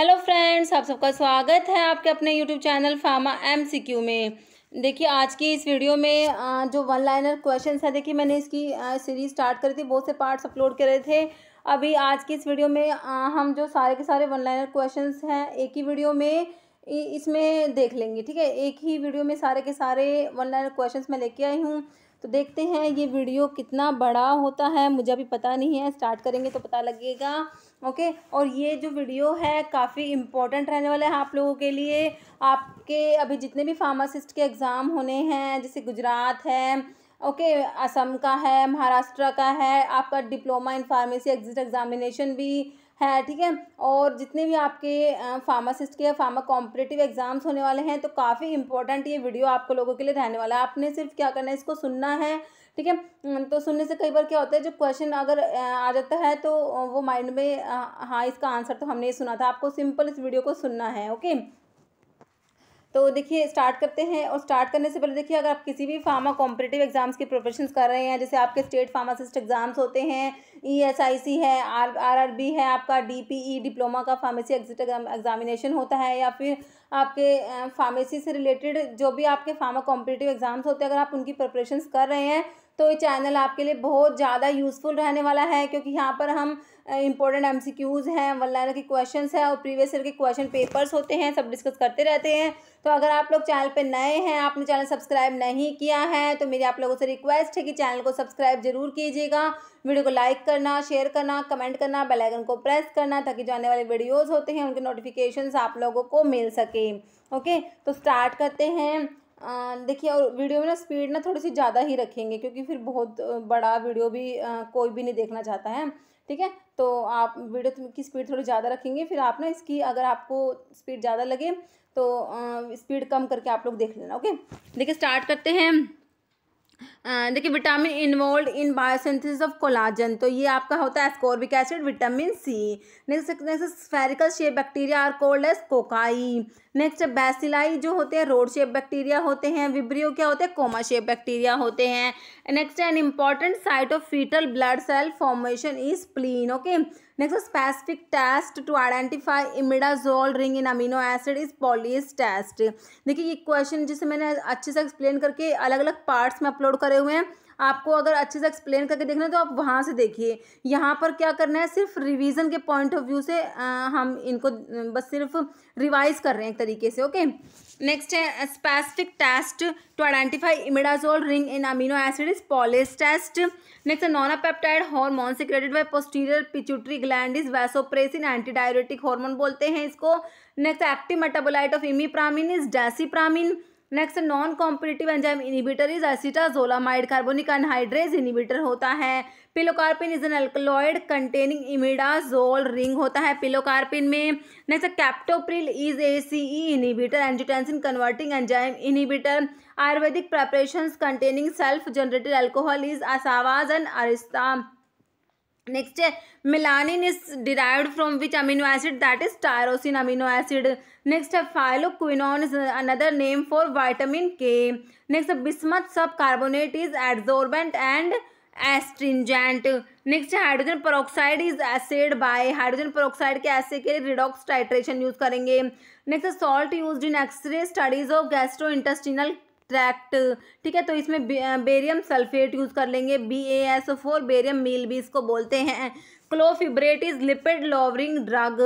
Hello friends आप सबका स्वागत है आपके अपने यूट्यूब चैनल फार्मा एमसीक्यू में देखिए आज की इस वीडियो में जो वन लाइनर क्वेश्चन है देखिए मैंने इसकी सीरीज स्टार्ट करी थी बहुत से पार्ट्स अपलोड करे थे अभी आज की इस वीडियो में हम जो सारे के सारे वन लाइनर क्वेश्चन हैं एक ही वीडियो में इसमें देख लेंगे ठीक है एक ही वीडियो में सारे के सारे वन लाइनर क्वेश्चन मैं लेके आई हूँ तो देखते हैं ये वीडियो कितना बड़ा होता है मुझे अभी पता नहीं है स्टार्ट करेंगे तो पता लगेगा ओके और ये जो वीडियो है काफ़ी इम्पोर्टेंट रहने वाला है आप लोगों के लिए आपके अभी जितने भी फार्मासिस्ट के एग्ज़ाम होने हैं जैसे गुजरात है ओके असम का है महाराष्ट्र का है आपका diploma in pharmacy exit examination भी है ठीक है और जितने भी आपके फार्मासिस्ट के फार्मा कॉम्पिटेटिव एग्ज़ाम्स होने वाले हैं तो काफ़ी इंपॉर्टेंट ये वीडियो आपको लोगों के लिए रहने वाला है आपने सिर्फ क्या करना है इसको सुनना है ठीक है हम्म, तो सुनने से कई बार क्या होता है जो क्वेश्चन अगर आ जाता है तो वो माइंड में हाँ इसका आंसर तो हमने सुना था आपको सिंपल इस वीडियो को सुनना है ओके तो देखिए स्टार्ट करते हैं और स्टार्ट करने से पहले देखिए अगर आप किसी भी फार्मा कॉम्पिटेटिव एग्जाम्स की प्रिपरेशन कर रहे हैं जैसे आपके स्टेट फार्मासिस्ट एग्जाम्स होते हैं ई एस आई सी है आर आर बी है आपका डी पी ई डिप्लोमा का फार्मेसी एग्जिट एग्जामिनेशन होता है या फिर आपके फार्मेसी से रिलेटेड जो भी आपके फार्मा कॉम्पिटेटिव एग्जाम्स होते हैं अगर आप उनकी प्रिपरेशन कर रहे हैं तो ये चैनल आपके लिए बहुत ज़्यादा यूज़फुल रहने वाला है क्योंकि यहाँ पर हम इंपॉर्टेंट एम सी क्यूज़ हैं वन लाइनर के क्वेश्चन हैं और प्रीवियस ईयर के क्वेश्चन पेपर्स होते हैं सब डिस्कस करते रहते हैं तो अगर आप लोग चैनल पर नए हैं आपने चैनल सब्सक्राइब नहीं किया है तो मेरी आप लोगों से रिक्वेस्ट है कि चैनल को सब्सक्राइब जरूर कीजिएगा वीडियो को लाइक करना शेयर करना कमेंट करना बेल आइकन को प्रेस करना ताकि जो आने वाले वीडियोस होते हैं उनके नोटिफिकेशंस आप लोगों को मिल सके ओके तो स्टार्ट करते हैं देखिए और वीडियो में ना स्पीड ना थोड़ी सी ज़्यादा ही रखेंगे क्योंकि फिर बहुत बड़ा वीडियो भी आ, कोई भी नहीं देखना चाहता है ठीक है तो आप वीडियो की स्पीड थोड़ी ज़्यादा रखेंगे फिर आप ना इसकी अगर आपको स्पीड ज़्यादा लगे तो स्पीड कम करके आप लोग देख लेना ओके देखिए स्टार्ट करते हैं देखिए vitamin involved in biosynthesis of collagen तो ये आपका होता है ascorbic acid vitamin C next next spherical shape bacteria are called as cocci next bacilli जो होते हैं रोड शेप बैक्टीरिया होते हैं विब्रियो क्या होते हैं कोमा शेप बैक्टीरिया होते हैं next an important site of foetal blood cell formation is spleen okay next specific test to identify imidazole ring in amino acid is Pauly's test देखिए ये question जिसे मैंने अच्छे से एक्सप्लेन करके अलग अलग पार्ट्स में अपलोड कर भरे हुए हैं आपको अगर अच्छे से एक्सप्लेन करके देखना है तो आप वहाँ से देखिए यहाँ पर क्या करना है सिर्फ रिवीजन के पॉइंट ऑफ व्यू से आ, हम इनको बस सिर्फ रिवाइज कर रहे हैं एक तरीके से ओके नेक्स्ट है specific test to identify imidazole ring in amino acid is Pauly's test next है nonapeptide hormone secreted by posterior pituitary gland is vasopressin anti antidiuretic hormone बोलते हैं इसको next active metabolite of imipramine is desipramine next non competitive enzyme inhibitor is acetazolamide carbonic anhydrase inhibitor होता है pilocarpine is an alkaloid containing imidazole ring होता है pilocarpine में next captopril is a C E inhibitor angiotensin converting enzyme inhibitor Ayurvedic preparation containing self generated alcohol is asavas and arishta next है melanin is derived from which amino acid that is tyrosine amino acid next है phylloquinone is another name for vitamin K next है bismuth subcarbonate is adsorbent and astringent next है hydrogen peroxide is assayed by hydrogen peroxide के assay के लिए redox titration use करेंगे next है salt use in X-ray studies of gastrointestinal extract ठीक है तो इसमें बेरियम सल्फेट यूज़ कर लेंगे B A S four barium meal भी इसको बोलते हैं clofibrate is lipid lowering drug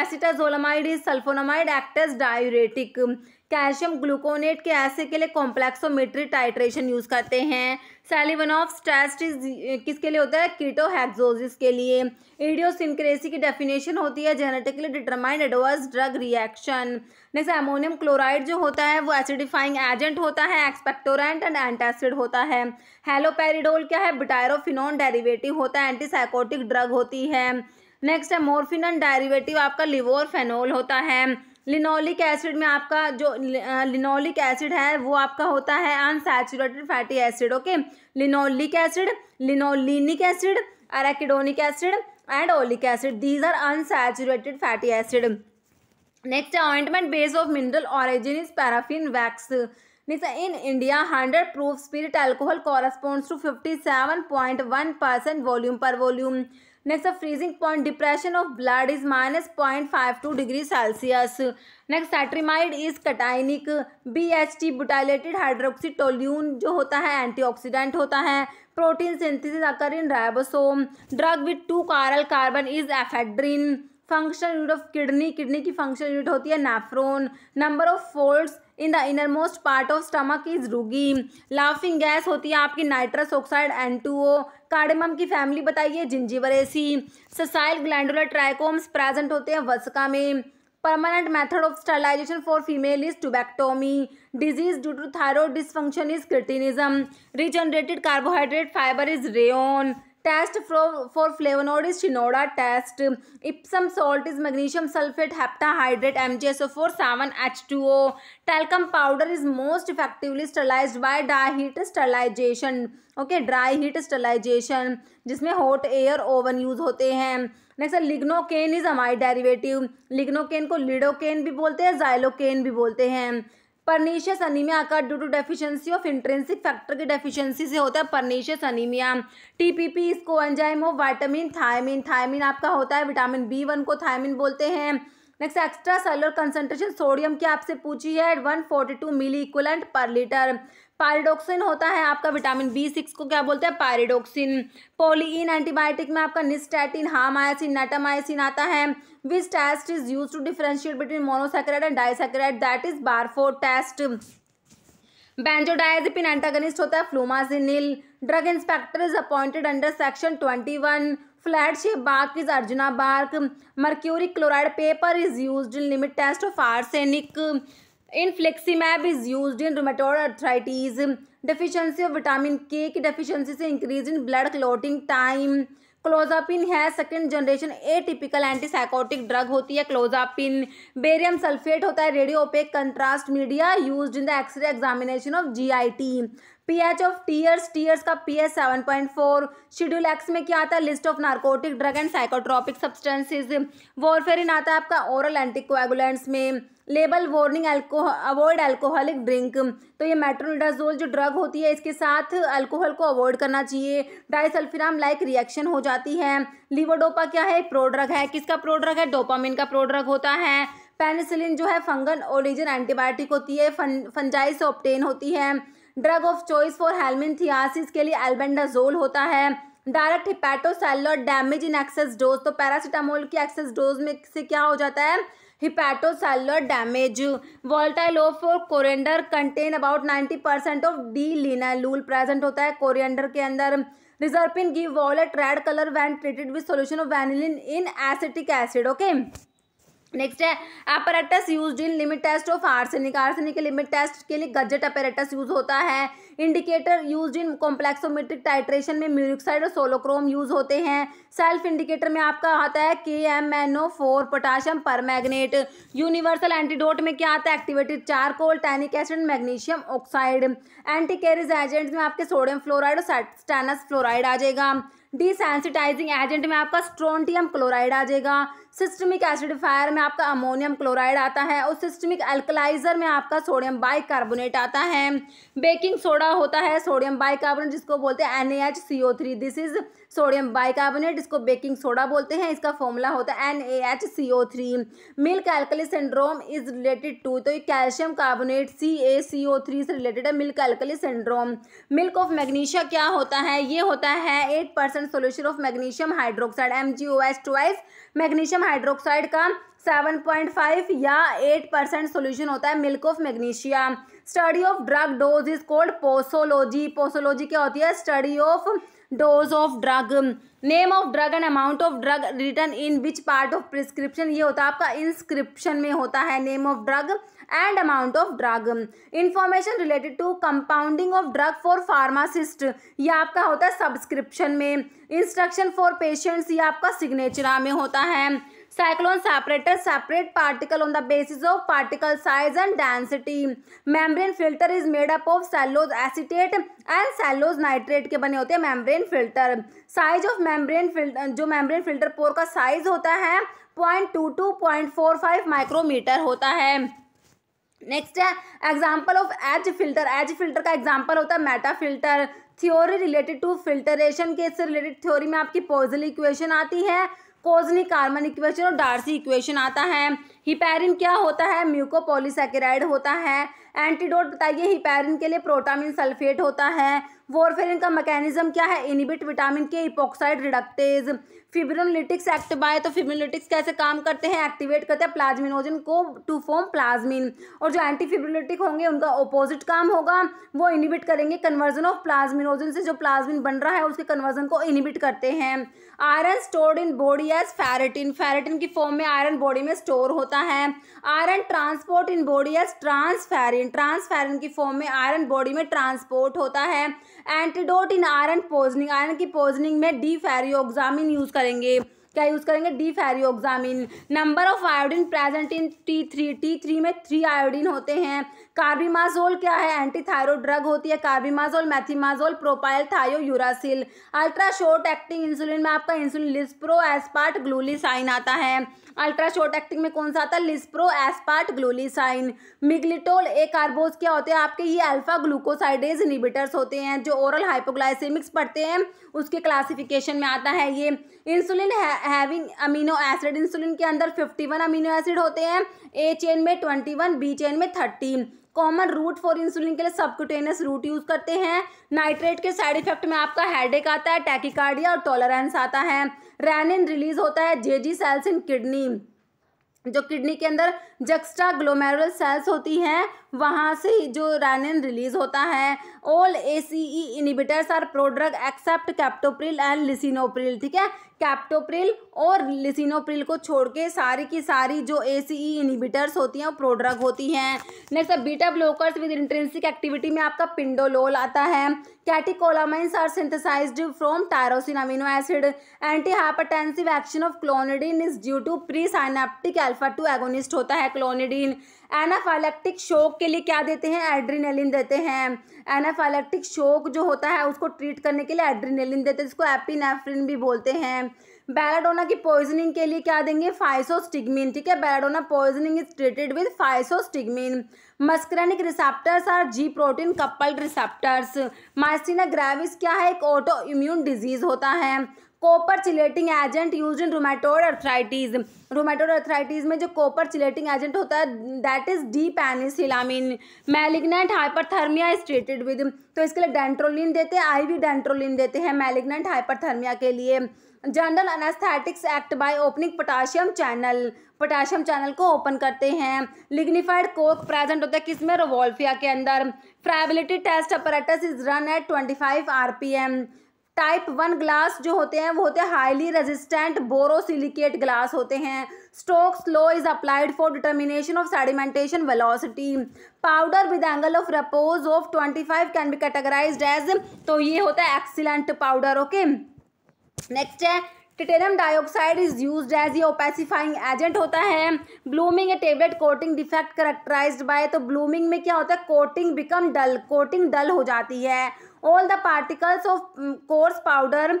acetazolamide is sulphonamide acts as diuretic diuretic calcium gluconate के ऐसे के लिए कॉम्प्लेक्सोमेट्री टाइट्रेशन यूज़ करते हैं सेलिवनॉफ टेस्ट किसके लिए होता है कीटोहेक्सोजिस के लिए एडियोसिनक्रेसी की डेफिनेशन होती है genetically determined adverse drug reaction next ammonium chloride जो होता है वो एसिडिफाइंग एजेंट होता है एक्सपेक्टोरेंट एंड एंटासिड होता है हेलोपेरिडोल क्या है बिटायरोफिनोन डेरीवेटिव होता है एंटीसाइकोटिक ड्रग होती है नेक्स्ट है मोरफिन डेरिवेटिव आपका लिवोरफेनोल होता है लिनोलिक एसिड में आपका जो लिनोलिक एसिड है वो आपका होता है unsaturated fatty acid okay linoleic acid linolenic acid arachidonic acid and oleic acid these are unsaturated fatty acid next ointment base of mineral origin is paraffin wax next in India hundred proof spirit India, corresponds to fifty seven point one percent volume per volume next freezing point depression of blood is minus point five two degree Celsius next cetrimide is cationic B H T butylated हाइड्रोक्सीटोल्यून जो होता है antioxidant होता है protein synthesis occur in ribosome drug with two chiral carbon is ephedrine function unit of kidney kidney की function unit होती है nephron number of folds in the innermost part of stomach is rugae laughing gas होती है आपकी nitrous oxide an cardamom की family बताइए Zingiberaceae sessile glandular trichomes present होते हैं वसका में permanent method of sterilization for female is टूबैक्टोमी disease due to thyroid dysfunction is cretinism regenerated carbohydrate fibre is rayon test for flavonoid is Shinoda test Epsom salt is magnesium sulphate heptahydrate M G S O four seven H two O talcum powder is most effectively sterilize by dry heat sterilization okay dry heat sterilization जिसमें hot air oven use होते हैं next lignocaine is amide derivative lignocaine को lidocaine भी बोलते हैं xylocaine भी बोलते हैं परनीशियस अनिमिया का due to deficiency of intrinsic factor की डेफिशिएंसी से होता है परनीशियस अनिमिया टीपीपी इसको enzyme of vitamin thiamine thiamine आपका होता है विटामिन बी वन को थायमिन बोलते हैं next extracellular concentration sodium की आपसे पूछी है one forty two milliequivalent per litre pyridoxine होता है आपका विटामिन बी सिक्स को क्या बोलते हैं पायरिडोक्सिन पोलीइन एंटीबायोटिक में आपका निस्टैटिन हामायासिन नेटामाइसिन आता है which test is used to differentiate between monosaccharide and disaccharide that is barford test benzodiazepine antagonist होता है flumazenil drug inspector is appointed under section twenty one flat shape bark is Arjuna bark mercuric chloride paper is use in limit test of arsenic infliximab is use in rheumatoid arthritis deficiency of vitamin K की deficiency से increase in blood clotting time clozapine है second generation atypical antipsychotic drug होती है clozapine barium sulphate होता है radio OPEC contrast media use in the x ray examination of G I T pH of tears tears का pH seven point four schedule X में क्या आता है list of narcotic drug and psychotropic substances warfarin आता है आपका oral anticoagulants में label warning avoid alcoholic drink तो ये मेट्रोनिडाजोल जो ड्रग होती है इसके साथ अल्कोहल को अवॉइड करना चाहिए डाइसल्फिराम लाइक रिएक्शन हो जाती है लिवोडोपा क्या है प्रोड्रग है किसका प्रोड्रग है डोपामिन का प्रोड्रग होता है पेनिसिलिन जो है फंगन ओरिजिन एंटीबायोटिक होती है फन फंजाई से ऑप्टेन होती है drug of choice for helminthiasis के लिए एल्बेंडाजोल होता है direct hepatocellular damage in excess dose तो पैरासीटामोल की एक्सेस डोज में से क्या हो जाता है hepatocellular damage volatile of coriander contain about ninety percent of D linalool present होता है कोरिएंडर के अंदर reserpine give violet red colour when treated with solution of vanillin in acetic acid okay next है apparatus use in limit test of arsenic arsenic के limit test के लिए Gutzeit apparatus use होता है indicator use in complexometric titration में murexide और सोलोक्रोम use होते हैं सेल्फ इंडिकेटर में आपका आता है K M N O four potassium permanganate universal antidote में क्या आता है activated charcoal tannic acid magnesium oxide anticaries agent में आपके सोडियम फ्लोराइड और स्टैनस फ्लोराइड आ जाएगा डिसेंसिटाइजिंग एजेंट में आपका स्ट्रोंटियम क्लोराइड आ जाएगा सिस्टमिक एसिडिफायर में आपका अमोनियम क्लोराइड आता है और सिस्टमिक अल्कलाइजर में आपका सोडियम बाइकार्बोनेट आता है बेकिंग सोडा होता है सोडियम बाइकार्बोनेट जिसको बोलते हैं and this is sodium bicarbonate इसको बेकिंग सोडा बोलते हैं इसका फॉर्मूला होता है N A H C O three milk alkali syndrome is related to तो ये calcium carbonate C A C O three से रिलेटेड है milk alkali syndrome milk of magnesia क्या होता है ये होता है eight percent solution of magnesium hydroxide M G O S twice magnesium hydroxide का सेवन पॉइंट फाइव या एट परसेंट सोल्यूशन होता है milk of magnesia study of drug dose is called posology posology क्या होती है study of dose of drug name of drug and amount of drug written in which part of prescription ये होता है आपका inscription में होता है name of drug and amount of drug information related to compounding of drug for pharmacist ये आपका होता है सब्सक्रिप्शन में इंस्ट्रक्शन फॉर पेशेंट्स ये आपका सिग्नेचरा में होता है cyclone separator separate particle on the basis of particle size and density membrane filter is made up of cellulose acetate and cellulose nitrate के बने होते हैं membrane filter size of membrane filter जो मेम्ब्रेन फिल्टर पोर का size होता है point two two point four five micrometre होता है नेक्स्ट है example of edge filter edge filter का एग्जाम्पल होता है metafilter theory related to filtration के इससे रिलेटेड थ्योरी में आपकी पॉजिटिव इक्वेशन आती है कोजनी कार्बन इक्वेशन और डार्सी इक्वेशन आता है हिपैरिन क्या होता है म्यूकोपोलीसेकेराइड होता है एंटीडोट बताइए हिपेरिन के लिए प्रोटामिन सल्फेट होता है वोरफेरिन का मैकेनिज्म क्या है inhibit vitamin K epoxide reductase fibrinolytics act by तो फिब्रोलिटिक्स कैसे काम करते हैं एक्टिवेट करते हैं प्लाज्मिनोजन को टू फॉर्म प्लाज्मिन और जो एंटी फिब्रोलिटिक होंगे उनका ओपोजिट काम होगा वो इनिबिट करेंगे कन्वर्जन ऑफ प्लाज्मिनोजन से जो प्लाज्मिन बन रहा है उसके कन्वर्जन को इनिबिट करते हैं iron stored in body as ferritin ferritin की फॉर्म में आयरन बॉडी में स्टोर होता होता है iron transport in body as transferrin transferrin की फॉर्म में आयरन बॉडी में ट्रांसपोर्ट होता है antidote in iron poisoning iron की पोजनिंग में डी फेरियोग्जामिन यूज़ करेंगे क्या यूज़ करेंगे desferrioxamine number of iodine present in T three T three में थ्री आयोडीन होते हैं कार्बिमाजोल क्या है एंटी थायरोड ड्रग होती है carbimazole methimazole propylthiouracil ultra short acting insulin में आपका इंसुलिन लिस्प्रो एस्पार्ट ग्लूलिसाइन आता है अल्ट्रा शॉर्ट एक्टिंग में कौन सा आता है लिस्प्रो एसपार्ट ग्लोलीसाइन मिग्लिटोल ए कार्बोज क्या होते हैं आपके ये अल्फा ग्लूकोसाइडेज इनिबिटर्स होते हैं जो ओरल हाइपोग्लाइसेमिक्स पढ़ते हैं उसके क्लासिफिकेशन में आता है ये insulin having amino acid insulin के अंदर फिफ्टी वन अमीनो एसिड होते हैं ए चेन में ट्वेंटी वन बी चेन में thirty common route for insulin के लिए सबक्यूटेनियस रूट यूज करते हैं नाइट्रेट के साइड इफेक्ट में आपका हेडेक आता है टैकिकार्डिया और टॉलरेंस आता है रैनिन रिलीज होता है जेजी सेल्स इन किडनी जो किडनी के अंदर जक्स्टा ग्लोमेरुलर सेल्स होती हैं वहाँ से जो रैनिन रिलीज होता है all A C E inhibitors are prodrug except captopril and lisinopril ठीक है कैप्टोप्रिल और लिसिनोप्रिल को छोड़ के सारी की सारी जो ए सी ई इनिबिटर्स होती हैं वो प्रोड्रग होती हैं नेक्स्ट है beta blockers with intrinsic activity में आपका पिंडोलोल आता है catecholamines are synthesise from tyrosine amino acid anti hypertensive action of clonidine is due to pre synaptic alpha two agonist होता है साइक्लोनिडीन एनाफाइलेक्टिक शोक के लिए क्या देते हैं एड्रीनलिन देते हैं एनाफाइलेक्टिक शोक जो होता है उसको ट्रीट करने के लिए एड्रीनलिन देते हैं जिसको एपिनेफ्रिन भी बोलते हैं बैराडोना की पॉइजनिंग के लिए क्या देंगे फाइसोस्टिगमिन ठीक है belladonna poisoning is treated with physostigmine muscarinic receptors are G protein coupled receptors myasthenia gravis क्या है एक ऑटो इम्यून डिजीज होता है copper chelating agent use in rheumatoid arthritis rheumatoid arthritis में जो कॉपर चिलेटिंग एजेंट होता है that is D penicillamine malignant hyperthermia is treated with तो इसके लिए डेंट्रोलिन देते हैं आई वी डेंट्रोलिन देते हैं मैलिग्नेंट हाइपरथर्मिया के लिए general anaesthetics act by opening potassium channel potassium channel को ओपन करते हैं लिग्निफाइड कोक प्रेजेंट होता है किसमें रोवोल्फिया के अंदर friability test apparatus is run at twenty five R P M type one glass जो होते हैं वो होते हैं हाईली रेजिस्टेंट बोरोसिलिकेट ग्लास होते हैं Stokes law is applied for determination of sedimentation velocity powder with angle of repose of twenty five can be categorise as तो ये होता है एक्सीलेंट पाउडर ओके नेक्स्ट है titanium dioxide is use as ये opacifying agent होता है blooming a tablet coating defect characterise by तो blooming में क्या होता है coating become dull coating dull हो जाती है all the particles of course powder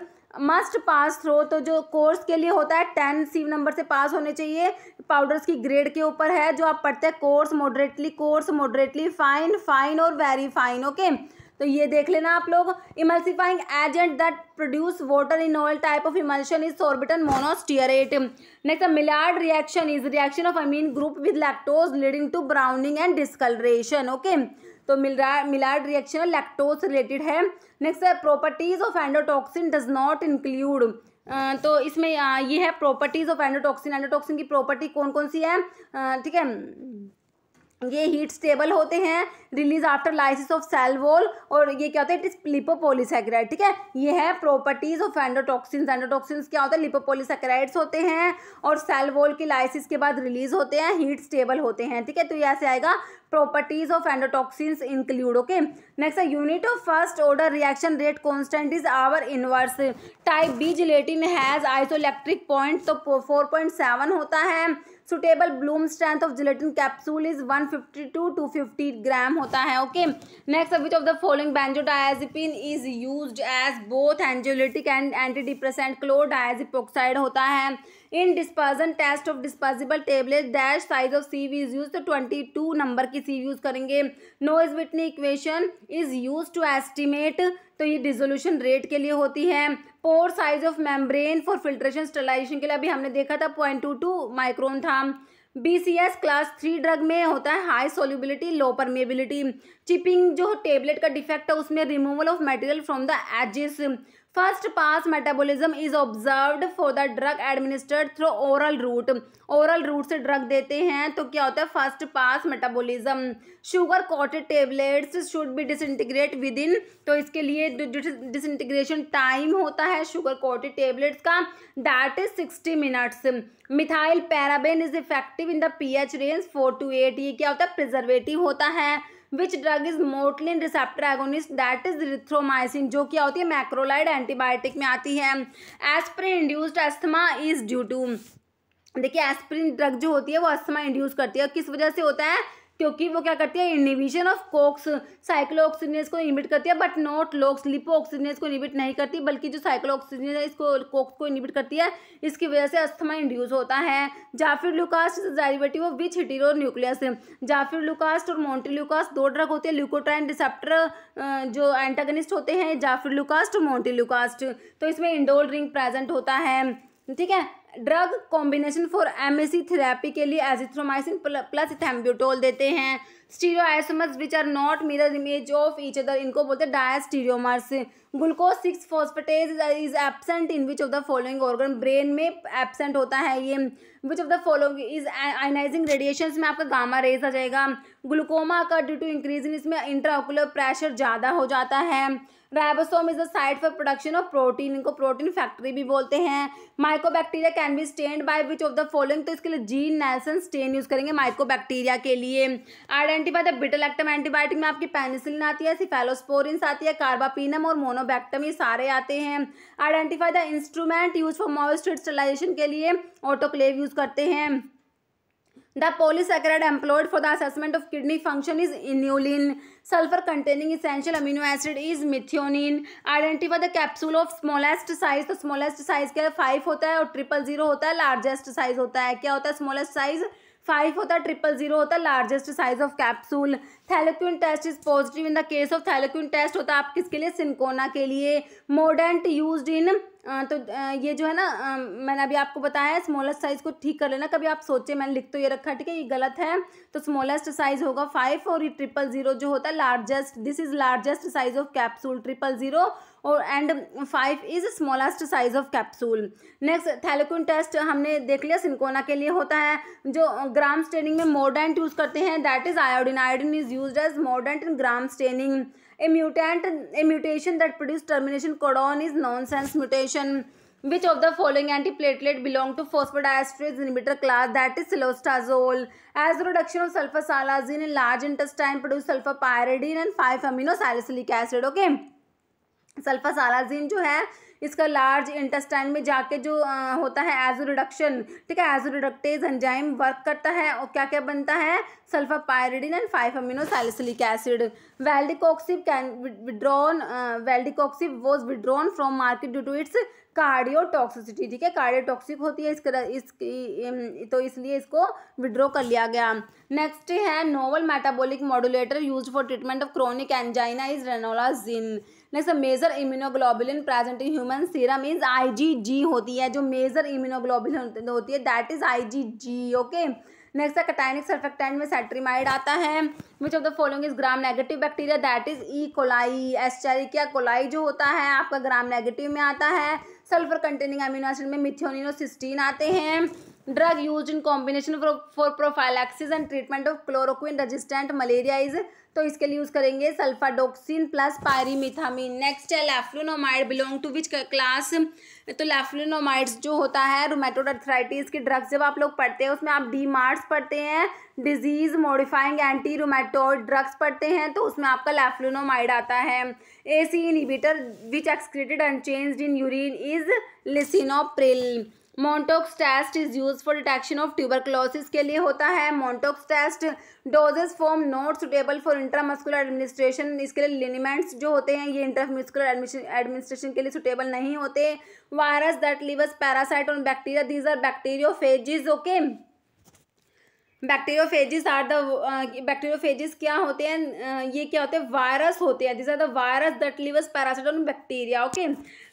must pass through तो जो कोर्स के लिए होता है टेन सी नंबर से पास होने चाहिए पाउडर्स की ग्रेड के ऊपर है जो आप पढ़ते हैं coarse moderately coarse moderately fine fine और वेरी फाइन ओके okay? तो ये देख लेना आप लोग emulsifying agent that produce water in all type of emulsion is sorbitan monostearate next Maillard reaction is reaction of amine group with lactose leading to browning and discolouration okay तो Maillard reaction lactose related है next properties of endotoxin does not include तो इसमें अं, ये है properties of एंडोटॉक्सिन एंडोटॉक्सिन की property कौन कौन सी है अं, ठीक है ये हीट स्टेबल होते हैं release after lysis of cell wall और ये क्या होता है इट इज लिपोपोलीसैक्राइड ठीक है ये है प्रॉपर्टीज ऑफ एंडोटॉक्सिन एंडोटॉक्सिन क्या होता है लिपोपोलीसैक्राइड्स होते हैं और सेल वॉल की लाइसिस के बाद रिलीज होते हैं हीट स्टेबल होते हैं ठीक है तो ये ऐसे आएगा properties of endotoxin include okay next है unit of first order reaction rate constant is hour inverse type B gelatin has isoelectric point तो फोर पॉइंट सेवन होता है suitable bloom strength of gelatin capsule is fifty to 250 gram होता है okay next which of the following benzodiazepine is used as both anxiolytic and anti depressant chlordiazepoxide होता है in dispersion test of dispersible tablet dash size of sieve is use तो twenty two number की sieve use करेंगे Noyes Whitney equation is use to estimate तो ये dissolution rate के लिए होती है pore size of membrane for filtration sterilisation के लिए अभी हमने देखा था पॉइंट टू टू माइक्रोन था B C S class three drug में होता है high solubility low permeability chipping जो टेबलेट का डिफेक्ट है उसमें removal of material from the edges first pass metabolism is observe for the drug administered through oral route oral route से drug देते हैं तो क्या होता है first pass metabolism sugar coated tablets should be disintegrate within तो इसके लिए डिसइंटीग्रेशन टाइम होता है शुगर कॉटेड टेबलेट्स का that is sixty minutes methyl paraben is effective in the pH range four to eight ये क्या होता है प्रिजर्वेटिव होता है which drug is motilin receptor agonist that is erythromycin जो क्या होती है मैक्रोलाइड एंटीबायोटिक में आती है aspirin induced asthma is due to देखिए एस्प्रिन ड्रग जो होती है वो अस्थमा इंड्यूस करती है किस वजह से होता है क्योंकि वो क्या करती है इनिविजन ऑफ कोक्स साइक्लोऑक्सीजनेस को इनिबिट करती है बट नॉट लोक्स लिपोऑक्सीजनेस को इनिबिट नहीं करती बल्कि जो ऑक्सीजन है इसको कोक्स को इनिबिट करती है इसकी वजह से अस्थमा इंड्यूस होता है जाफिर लुकास्ट डायरेटिव ऑफ विच हिटीरो न्यूक्लियस जाफिर लुकास्ट और लुकास्ट दो ड्रग होते हैं ल्यूकोट्राइन रिसेप्टर जो एंटागनिस्ट होते हैं जाफिर लुकास्ट और लुकास्ट तो इसमें इंडोल रिंग प्रेजेंट होता है ठीक है drug combination for MAC therapy के लिए एजिथ्रोमाइसिन प्लस थेम्ब्यूटोल देते हैं stereo isomers which are not mirror image of each other इनको बोलते हैं diastereomers glucose six phosphatase is absent in which of the following organ brain में absent होता है ये which of the following is ionizing radiation में आपका gamma rays आ जाएगा ग्लूकोमा का ड्यू टू इंक्रीज इन इसमें इंट्राकुलर प्रेशर ज़्यादा हो जाता है ribosome is the site for production of protein इनको प्रोटीन फैक्ट्री भी बोलते हैं mycobacteria can be stain by which of the following तो इसके लिए जीन नेल्सन स्टेन यूज करेंगे माइकोबैक्टीरिया के लिए identify the beta lactam antibiotic में आपकी पेनिसिलिन आती है सिफेलोस्पोरिन आती है कार्बापिनम और मोनोबैक्टम ये सारे आते हैं identify the instrument use for moisture के लिए ऑटोक्लेव यूज करते हैं the police employed for the assessment of kidney function is inulin sulphur containing essential amino acid is methionine identify the capsule of smallest size तो smallest size क्या है five होता है और ट्रिपल जीरो होता है लार्जेस्ट साइज होता है क्या होता है स्मॉलेस्ट साइज फाइव होता है ट्रिपल जीरो होता है largest size of capsule thalleioquin test is positive in the case of thalleioquin test होता है आप किसके लिए सिंकोना के लिए मोडेंट यूज इन तो ये जो है ना मैंने अभी आपको बताया है स्मॉलेस्ट साइज़ को ठीक कर लेना कभी आप सोचे मैंने लिख तो ये रखा ठीक है ये गलत है तो स्मॉलेस्ट साइज़ होगा फाइव और ये ट्रिपल ज़ीरो जो होता है largest this is largest size of capsule triple zero और and five is smallest size of capsule next thalleioquin test हमने देख लिया सिंकोना के लिए होता है जो ग्राम स्टेनिंग में मॉडर्न यूज़ करते हैं that is iodine iodine is use as मॉडर्न in gram staining A mutant, a mutation that produces termination codon is nonsense mutation. Which of the following antiplatelet belong to phosphodiesterase inhibitor class that is celostazole? As the reduction of sulfasalazine in large intestine produce sulfapyridine and 5 amino salicylic acid. Okay. Sulfasalazine जो है इसका large intestine में जाके जो आ, होता है azo reduction ठीक है एजो रिडक्टेज एंजाइम वर्क करता है और क्या क्या बनता है sulfapyridine and five amino acid valdecoxib can withdrawn valdecoxib was withdrawn from market due to its cardiotoxicity ठीक है कार्डियोटॉक्सिक होती है इस इसकी तो इसलिए इसको विड्रॉ कर लिया गया नेक्स्ट है novel metabolic modulator used for treatment of chronic angina is ranolazine next major immunoglobulin present in human serum is IgG होती है जो मेजर इम्यूनोग्लोबुलिन होती है that is IgG okay next है कटाइनिक सर्फेक्टेंट में सेट्रीमाइड आता है which of the following is gram negative bacteria that is E coli Escherichia coli जो होता है आपका ग्राम नेगेटिव में आता है सल्फर कंटेनिंग अमीनो एसिड में सिस्टीन आते हैं drug use in combination for prophylaxis and treatment of chloroquine resistant malaria is तो इसके लिए यूज़ करेंगे सल्फाडोक्सिन प्लस पायरीमिथामिन नेक्स्ट है leflunomide belong to which class तो लैफ्लोनोमाइड्स जो होता है रोमेटोड अर्थराइटिस की ड्रग्स जब आप लोग पढ़ते हैं उसमें आप डी मार्ट्स पढ़ते हैं disease modifying anti rheumatoid drugs पढ़ते हैं तो उसमें आपका लेफ्लुनोमाइड आता है A C inhibitor which excreted change in urine is lisinopril Mantoux test is use for detection of closis के लिए होता है Mantoux test dosage form not suitable for intramuscular administration इसके लिए लिनिमेंट्स जो होते हैं ये इंट्रामस्कुलर एडमिनिस्ट्रेशन के लिए सुटेबल नहीं होते virus that lives parasite on bacteria these are bacteriophages okay bacteriophages are the bacteriophages क्या होते हैं uh, ये क्या होते हैं वायरस होते हैं this are the virus that lives parasite bacteria okay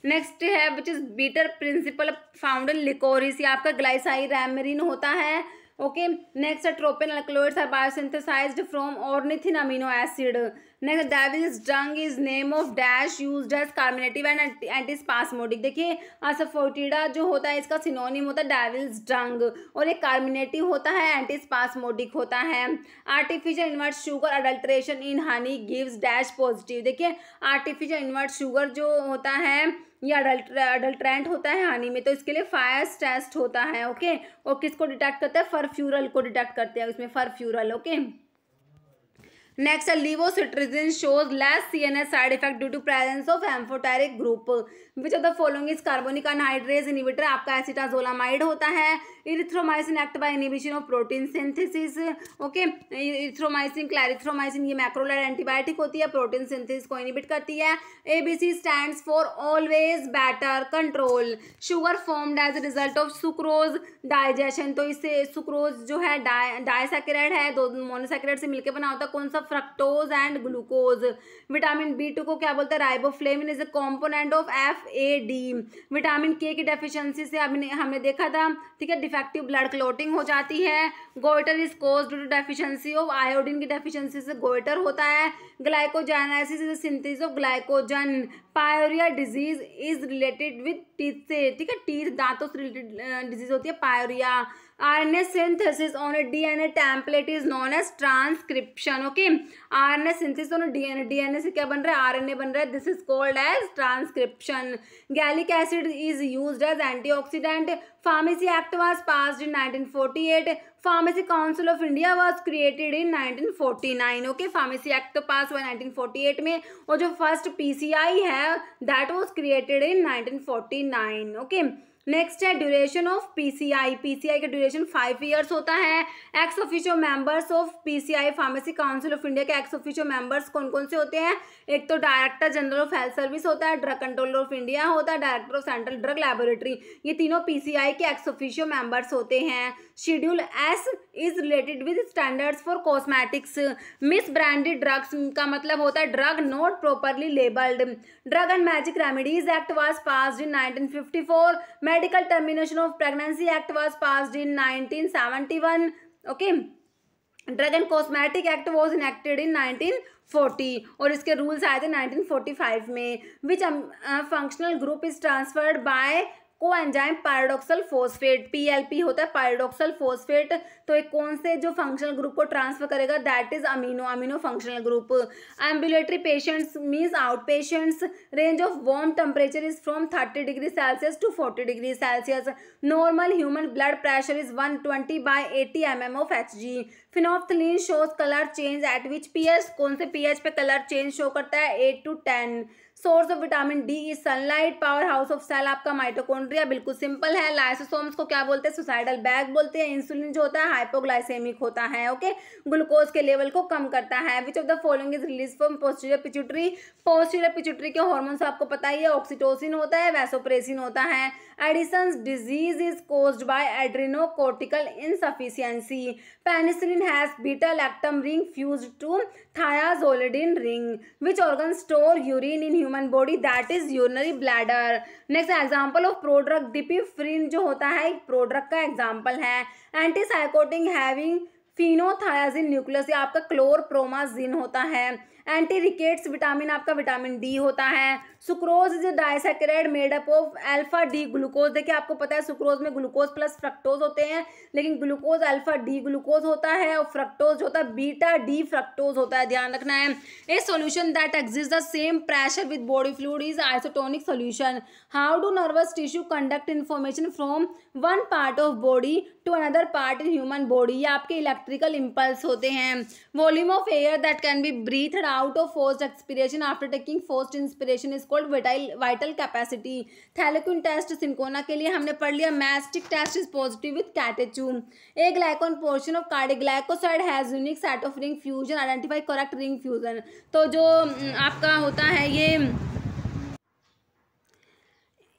next है which is bitter principle found in liquorice आपका ग्लाइसाइड ग्लाइसाइरामेरिन होता है ओके नेक्स्ट है tropane alkaloids are biosynthesized from ornithine amino acid next diabetes drug is name of dash use as carminative and antispasmodic देखिए asafoetida जो होता है इसका सिनोनिम होता है डायबिटीज ड्रंग और ये कार्मिनेटिव होता है एंटी स्पासमोटिक होता है artificial invert sugar adulteration in honey gives dash positive देखिए आर्टिफिशियल इन्वर्ट शुगर जो होता है ये अडल्ट अडल्ट्रेंट होता है हानि में तो इसके लिए फायस टेस्ट होता है ओके और किसको डिटेक्ट करता है फरफ्यूरल को डिटेक्ट करते हैं उसमें फरफ्यूरल ओके नेक्स्ट है shows less N S side effect due to presence of amphoteric group which of the following is carbonic anhydrase inhibitor आपका एसिटाजोलामाइड होता है erythromycin act by inhibition of protein synthesis okay erythromycin clarithromycin ये macrolide antibiotic होती है protein synthesis को inhibit करती है ABC stands for always better control sugar formed as result of sucrose digestion तो इससे सुक्रोज जो है डाई है दो मोनोसैक्राइड से मिलकर बना होता है कौन सा fructose and glucose vitamin B two को क्या बोलते हैं riboflavin is a component of F A D vitamin K की डेफिशिएंसी से हमने हमने देखा था ठीक है डिफेक्टिव ब्लड क्लोटिंग हो जाती है goitre is cause due to deficiency of iodine की डेफिशिएंसी से गोइटर होता है glycogenesis is synthesis of glycogen pyorrhoea disease is related with teeth से ठीक है टीथ दांतों से रिलेटेड डिजीज होती है pyorrhoea RNA synthesis on a DNA template is known as transcription. Okay, RNA synthesis on a DNA. DNA से क्या बन रहा है RNA बन रहा है This is called as transcription. Gallic acid is used as antioxidant. Pharmacy Act was passed in 1948. Pharmacy council of India was created in 1949 okay pharmacy act तो pass हुआ 1948 में और जो फर्स्ट पीसीआई है that was created in 1949 okay okay? Next है duration of PCI PCI का duration five years होता है ex officio members of PCI pharmacy council of India के एक्स ऑफिशियो मेंबर्स कौन कौन से होते हैं एक तो director general of health service होता है ड्रग कंट्रोलर ऑफ इंडिया होता है director of central drug laboratory ये तीनों पी के एक्स ऑफिशियो मेंबर्स होते हैं schedule S is related with standards for cosmetics misbranded drugs का मतलब होता है drug not properly labelled drug and magic remedies act was pass in nineteen में medical termination of pregnancy act was pass in nineteen seventy one okay drug and cosmetic act was enacted in nineteen forty और इसके rules आए थे nineteen forty five में which functional group is transferred by co enzyme pyridoxal phosphate P होता है pyridoxal phosphate तो एक कौन से जो फंक्शनल ग्रुप को ट्रांसफर करेगा that is amino amino functional group ambulatory patients means out patients range of warm temperature is from thirty degree Celsius to forty degree Celsius normal human blood pressure is one twenty by eighty M M of H G phenolphthalein shows colour change at which P H कौन से P H पे colour change show करता है eight to ten source of vitamin D is sunlight power house of cell आपका mitochondria बिल्कुल simple है lysosomes को क्या बोलते हैं सुसाइडल बैग बोलते हैं इंसुलिन जो होता है हाइपोग्लाइसेमिक होता है ओके ग्लूकोज के लेवल को कम करता है which of the following is release from posterior pituitary posterior pituitary के हॉर्मोन्स आपको पता ही है ऑक्सीटोसिन होता है वैसोप्रेसिन होता है Addison disease is cause by adrenocortical insufficiency penicillin has beta lactam ring fuse to thiazolidine ring which organ store urine in human human body that is urinary bladder next example of prodrug dipivefrin जो होता है product का example है एंटीसाइकोटिंग having फिनोथायाजिन nucleus या आपका chlorpromazine होता है anti rickets vitamin आपका विटामिन डी होता है sucrose is disaccharide made up of alpha D glucose देखिए आपको पता है सुक्रोज में ग्लूकोज प्लस फ्रक्टोज होते हैं लेकिन ग्लूकोज अल्फा डी ग्लूकोज होता है और फ्रक्टोज होता है बीटा डी फ्रक्टोज होता है ध्यान रखना है a solution that exist the same pressure with body fluid is isotonic solution how do nervous tissue conduct information from one part of body to another part in human body ये आपके electrical impulse होते हैं volume of air that can be breathed out of forced expiration after taking forced inspiration is called vital vital capacity thalleioquin test cinchona के लिए हमने पढ़ लिया matchstick test is positive with catechu aglycone portion of cardiac glycoside has unique set of ring fusion identify correct ring fusion तो जो हम्म, आपका होता है ये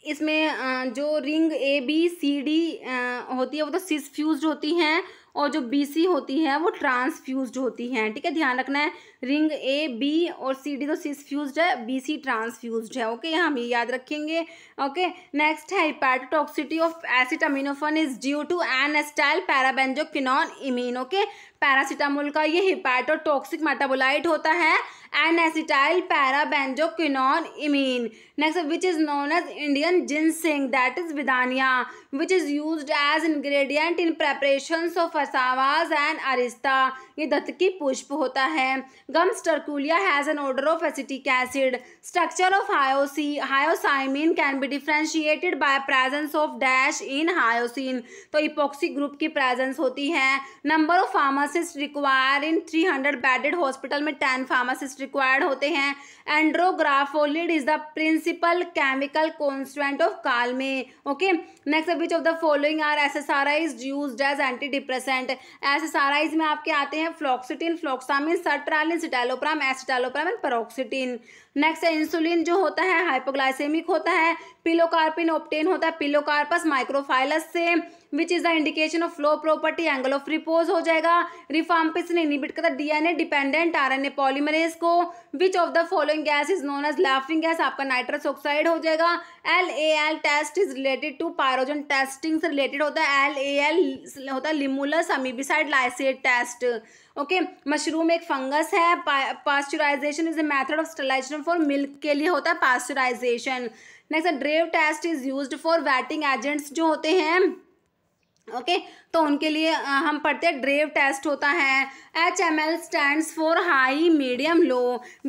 इसमें जो ring A B C D होती है वो तो सिसफ्यूज होती हैं और जो बी सी होती है वो ट्रांसफ्यूज होती हैं ठीक है ध्यान रखना है रिंग ए बी और सी डी तो सिसफ्यूज है बी सी ट्रांसफ्यूज है ओके हम ये याद रखेंगे ओके नेक्स्ट है hepatotoxicity of acetaminophen is due to N acetyl parabenzoquinone imine okay paracetamol का ये हिपैटोटॉक्सिक मेटाबोलाइट होता है N acetyl parabenzoquinone imine next which is known as Indian ginseng that is Withania which is use as ingredient in preparation of asavas and arishta ये दत्त की पुष्प होता है gums Sterculia has N order of acetic acid structure of hyoscine hyoscine can be differentiated by presence of dash in hyoscine तो epoxy group की presence होती है number of pharmacist require in three hundred bedded hospital में ten pharmacist required होते हैं andrographolide is the principal chemical constant of काल में okay next which of the following are S S R Is use as anti depressant S S R Is में आपके आते हैं fluoxetine fluvoxamine sertraline citalopram escitalopram and paroxetine next insulin जो होता है hypoglycaemic होता है पिलोकार्पिन ऑप्टेन होता है पिलोकार्पस माइक्रोफाइलस से which is the indication of flow property angle of repose हो जाएगा ने इनिबिट करता है डीएनए डिपेंडेंट आरएनए पॉलीमरेज को which of the following gas is known as laughing gas आपका नाइट्रस ऑक्साइड हो जाएगा L A L test is related to pyrogen testing से रिलेटेड होता है एल ए एल होता है Limulus amebocyte lysate test okay mushroom एक fungus है pasteurization is a method of sterilization for milk के लिए होता है pasteurization next Draize test is use for wetting agents जो होते हैं ओके okay, तो उनके लिए हम पढ़ते हैं ड्रेव टेस्ट होता है H M L stand for high medium low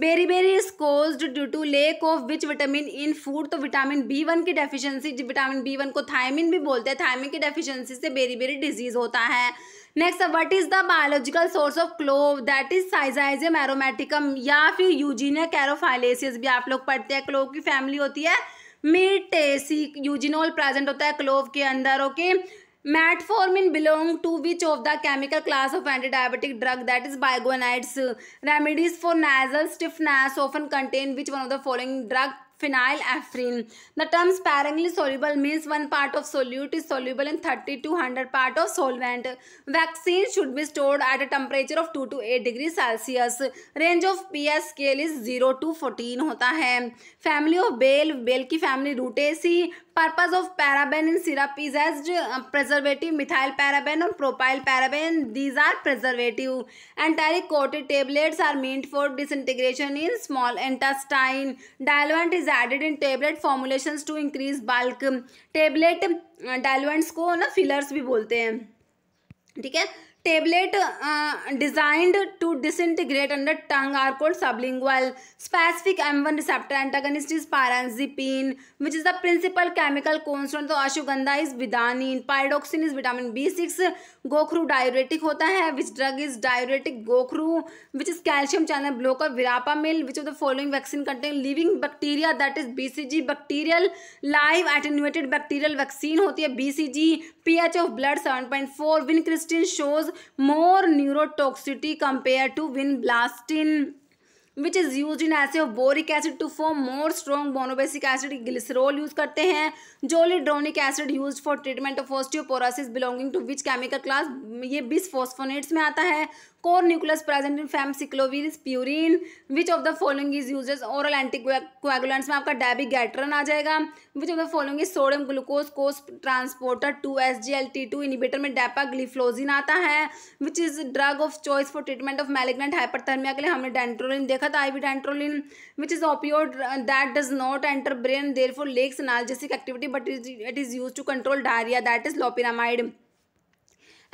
beriberi is cause due to lack of which vitamin in food तो विटामिन बी वन की डेफिशिएंसी विटामिन बी वन को थायमिन भी बोलते हैं थायमिन की डेफिशिएंसी से बेरी बेरी डिजीज होता है next what is the biological source of clove that is Syzygium aromaticum या फिर यूजीनिया कैरोफाइलेसियस भी आप लोग पढ़ते हैं क्लोव की फैमिली होती है मीटेसी यूजिनोल प्रेजेंट होता है क्लोव के अंदर okay met metformin belong to which of the chemical class of anti diabetic drug that is biguanides remedies for nasal stiffness often contain which one of the following drug phenylephrine. The term sparingly soluble means one part of solute is soluble in 30 to 100 part of solvent. Vaccine should be stored at a temperature of 2 to 8 degree Celsius. Range of pH scale is 0 to 14 होता है. Family of bael bael की family Rutaceae purpose of paraben in syrup is as preservative methyl paraben or propyl paraben these are preservative entire coated tablets are meant for disintegration in small intestine diluent is added in tablet formulations to increase bulk tablet diluents को ना fillers भी बोलते हैं ठीक है tablet uh, designed to disintegrate under tongue are called sublingual. Specific M1 receptor antagonist is paranzipine, which is the principal chemical constant. So ashwagandha is vidanine, pyridoxine is vitamin B6, गोखरू diuretic होता है which drug is diuretic gokhru which is calcium channel blocker verapamil which of the following vaccine contain living bacteria that is BCG bacterial live attenuated bacterial vaccine होती है BCG pH of blood seven point four vincristine shows more neurotoxicity compare to vinblastine which is use in of boric acid to form more strong monobasic acid glycerol use करते हैं zoledronic acid use for treatment of osteoporosis belonging to which chemical class ये बिस में आता है core nucleus present in famciclovir purine which of the following is use oral anti coagulants में आपका gatran आ जाएगा which of the following is sodium glucose cotransporter two S G L T two inhibitor में gliflozin आता है which is drug of choice for treatment of malignant hyperthermia के लिए हमने डेंट्रोलिन देखा था IV dantrolene which is ऑपियोड that does not enter brain therefore lacks analgesic activity but it is use to control diarrhoea that is loperamide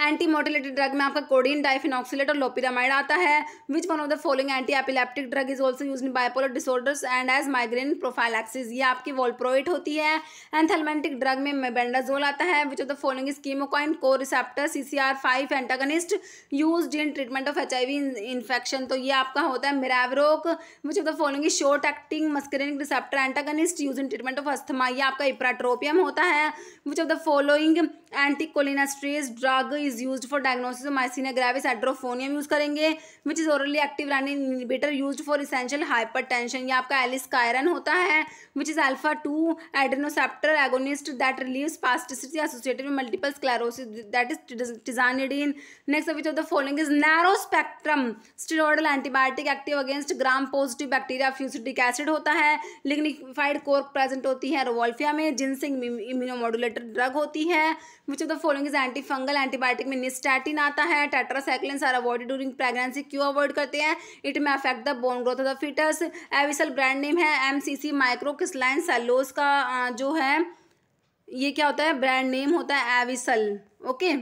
anti motility drug में आपका codeine diphenoxylate और loperamide आता है which one of the following anti epileptic drug is also use in bipolar disorders and as migraine prophylaxis ये आपकी वोल्प्रोइट होती है anthelmintic drug में मेबेंडाजोल आता है which of the following chemokine coreceptor C C R five antagonist use in treatment of H I V infection तो ये आपका होता है maraviroc which of the following short acting muscarinic receptor antagonist use in treatment of asthma ये आपका ipratropium होता है which of the following anti drug is use for diagnosis of myasthenia gravis edrophonium use करेंगे which is orally active line inhibitor use for essential hypertension या आपका aliskiren होता है which is alpha two adrenoceptor agonist that relieve spasticity associated with multiple sclerosis that is tizanidine next which of the following is narrow spectrum steroidal antibiotic active against gram positive bacteria fusidic acid होता है lignified cork present होती है rauvolfia में ginseng immunomodulator drug होती है which of the following is anti fungal antibiotic में nystatin आता है tetracycline are avoid during pregnancy क्यों अवॉइड करते हैं it may affect the bone growth of the foetus Avicel brand name है M C C microcrystalline cellulose का जो है ये क्या होता है ब्रांड नेम होता है एविसल ओके okay?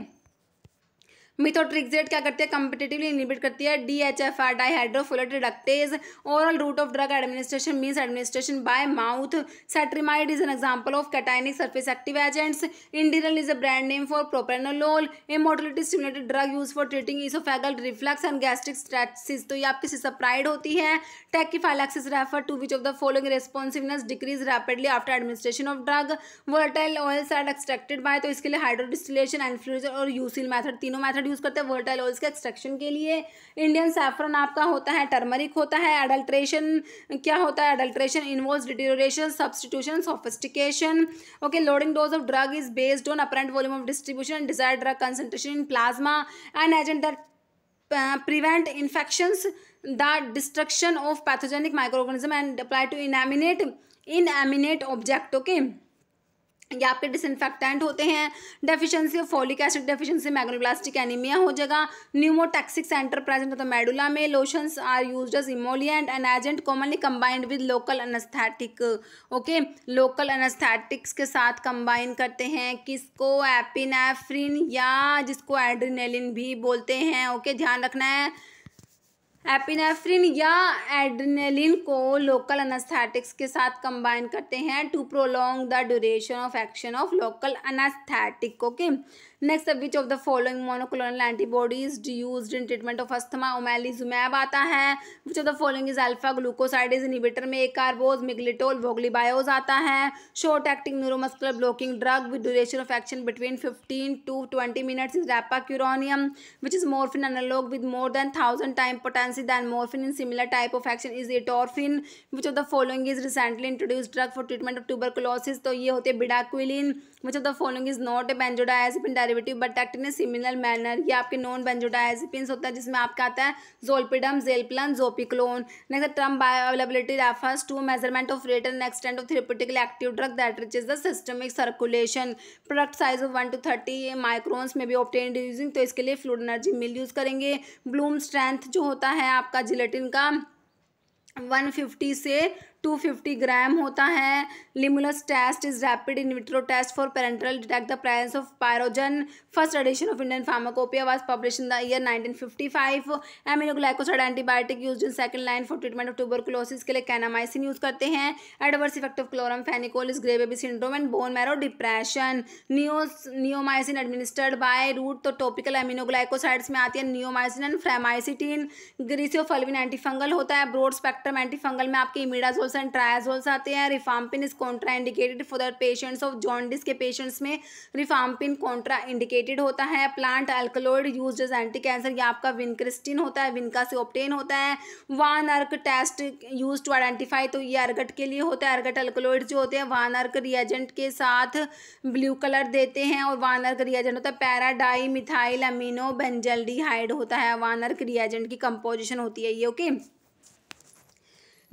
मिथोट्रिक्जेट क्या करती है कम्पिटेटिवली इनिबिट करती है D H F R dihydrofolate reductase oral route of drug administration means administration by mouth cetrimide is an example of cationic surface active agents Inderal is a brand name for propranolol a motility stimulated drug use for treating oesophageal reflux and gastric stasis तो ये आपकी cisapride होती है tachyphylaxis refer to which of the following responsiveness decrease rapidly after administration of drug volatile oils are extracted bye तो इसके लिए hydrodistillation enfleurage और ecuelle method तीनों मैथड मेथड यूज़ करते हैं वर्टाइल ऑयल्स के एक्सट्रैक्शन के लिए इंडियन सैफ्रन आपका होता है टर्मरिक होता है एडल्ट्रेशन क्या होता है adulteration involve deterioration substitution sophistication okay loading dose of drug is based on apparent volume of distribution desire drug concentration in plasma and agent that prevent infections the destruction of pathogenic microorganism and apply to to inaminate inaminate object okay या आपके disinfectant होते हैं deficiency of folic acid deficiency megaloblastic anaemia हो जाएगा pneumotaxic centre present होता है medulla तो में lotions are use as emollient and agent commonly combined with local anaesthetic okay local anaesthetics के साथ कंबाइन करते हैं किसको एपिनेफ्रिन या जिसको एड्रीनेलिन भी बोलते हैं ओके okay? ध्यान रखना है एपिनेफ्रिन या एड्रेनलिन को लोकल अनास्थेटिक्स के साथ कंबाइन करते हैं to prolong the duration of action of local anaesthetic okay next है which of the following monoclonal antibodies use in treatment of asthma omalizumab आता है which of the following is alpha glucosidase inhibitor में acarbose miglitol voglibose आता है short acting neuromuscular blocking drug with duration of action between fifteen to twenty minutes is curonium which is morphine analogue with more than thousand time potency than morphine in similar type of action is etorphine which of the following is recently introduce drug for treatment of tuberculosis तो ये होते हैं bedaquiline मुझे the the is not a a benzodiazepine derivative but act in similar manner ये आपके non benzodiazepine होता है जिसमें आपका आता है zolpidem zaleplon zopiclone next term bioavailability refers to measurement of rate and extent of therapeutical active drug that is the systemic circulation product size of one to thirty microns में भी obtain using तो इसके लिए fluid energy mill use करेंगे bloom strength जो होता है आपका जिलेटिन का वन फिफ्टी से टू फिफ्टी ग्राम होता है Limulus test is rapid vitro test for parental detect the presence of pyrogen first edition of Indian pharmacopoeia was publish in the year nineteen fifty five aminoglycoside antibiotic use in second line for treatment of tuberculosis के लिए kanamycin use करते हैं adverse effect of chloramphenicol is grey baby syndrome and bone marrow depression neomycin administered by route तो topical aminoglycosides में आती है neomycin and framycetin griseofulvin antifungal होता है ब्रोड स्पेक्ट्रम एंटीफंगल में आपके इमिडाजोल परसेंट ट्रायाजोल्स आते हैं rifampin is contraindicated for the patients of jaundice के पेशेंट्स में रिफाम्पिन कॉन्ट्रा इंडिकेटेड होता है plant alkaloid use as anti cancer या आपका विनक्रिस्टिन होता है विनका से ऑप्टेन होता है वान अर्क टेस्ट यूज टू आइडेंटिफाई तो ये अर्गट के लिए होता है अर्गट एल्कलॉइड जो होते हैं वान अर्क रिएजेंट के साथ ब्लू कलर देते हैं और वान अर्क रिएजेंट होता है पैराडाई मिथाइल अमीनो बेंजल होता है वान अर्क रिएजेंट की कंपोजिशन होती है ये ओके okay?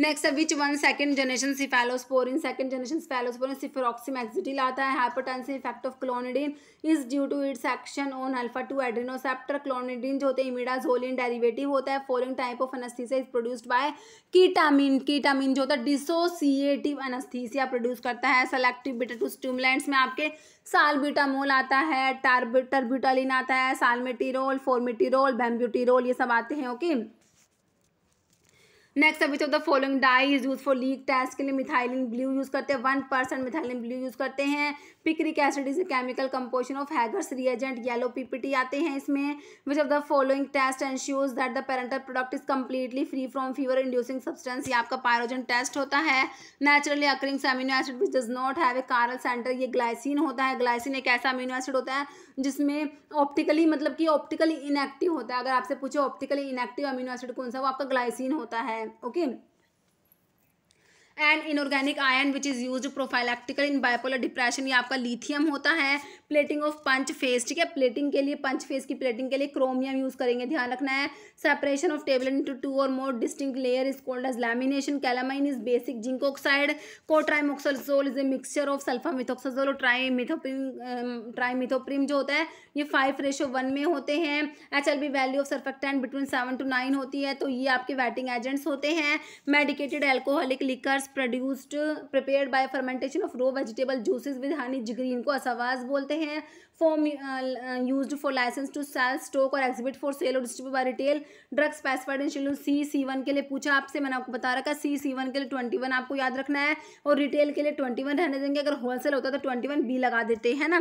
नेक्स्ट है which one second generation cephalosporin second generation cephalosporin cefuroxime axetil आता है hypertensive effect of clonidine is due to its action on alpha two adrenoceptor clonidine जो होते हैं इमिडाजोलिन डेरिवेटिव होता है following type of anaesthesia is produced by ketamine ketamine जो होता है डिसोसिएटिव एनस्थीसिया प्रोड्यूस करता है सेलेक्टिव बीटा टू स्टूमलेंट्स में आपके सालबिटामोल आता है टर्बिटलिन आता है सालमेटीरोल फॉर्मेटिरोल बैम्ब्यूटिरोल ये सब आते हैं ओके okay? नेक्स्ट अभी of the following dye is use for leak test के लिए मिथाइलिन ब्लू यूज़ करते हैं one percent methylene blue use करते हैं picric acid is a chemical composition of Hager's reagent yellow PPT आते हैं इसमें which of the following test and that the parenteral product is completely free from fever inducing substance ये आपका pyrogen test होता है naturally occurring amino acid which does not have a chiral centre ये glycine होता है glycine एक ऐसा amino acid होता है जिसमें ऑप्टिकली मतलब कि ऑप्टिकली इनएक्टिव होता है अगर आपसे पूछे ऑप्टिकली इनएक्टिव अमीनो एसिड कौन सा वो आपका ग्लाइसिन होता है okay okay? And inorganic ion which is use prophylactically in bipolar depression ये आपका लिथियम होता है प्लेटिंग ऑफ पंच फेस ठीक है प्लेटिंग के लिए पंच फेस की प्लेटिंग के लिए क्रोमियम यूज़ करेंगे ध्यान रखना है separation of tablet into two और more distinct layer is called as lamination calamine is basic zinc oxide cotrimoxazole is a mixture of methoxazole और ट्राइमिथोप्रीम ट्राईमिथोप्रिम जो होता है ये फाइव रेशो वन में होते हैं H L B value of surfactant between seven to nine होती है तो ये आपके वैटिंग एजेंट्स होते हैं medicated alcoholic liquors produced prepared by fermentation of raw vegetable juices with honey जिग्रीन को असवाज बोलते हैं form use for licence to sell stock और एग्जिबिट फॉर सेल और distribute by retail retail drug in schedule C C one के लिए पूछा आपसे मैंने आपको बता रखा सी सी वन के लिए ट्वेंटी वन आपको याद रखना है और रिटेल के लिए ट्वेंटी वन रहने देंगे अगर होलसेल होता तो ट्वेंटी वन बी लगा देते हैं ना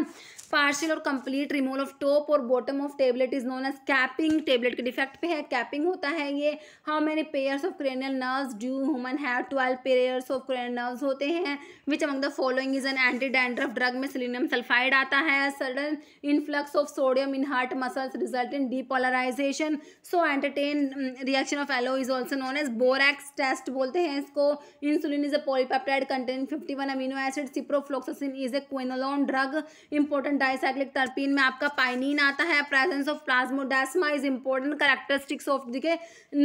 पार्शल और कंप्लीट रिमूवल ऑफ टॉप और bottom of tablet is known as capping tablet के डिफेक्ट पे है कैपिंग होता है ये how many pairs of cranial nerve do human have twelve pairs of cranial nerve होते हैं which among the following is an anti dandruff drug में selenium sulphide आता है sudden oxygen influx of sodium in heart muscles result in depolarization so entertain reaction of allo is also known as borax test बोलते हैं इसको insulin is a polypeptide containing 51 amino acid ciprofloxacin is a quinolone drug important dicyclic terpene में आपका pinene आता है presence of plasmodesma is important characteristics of देखिए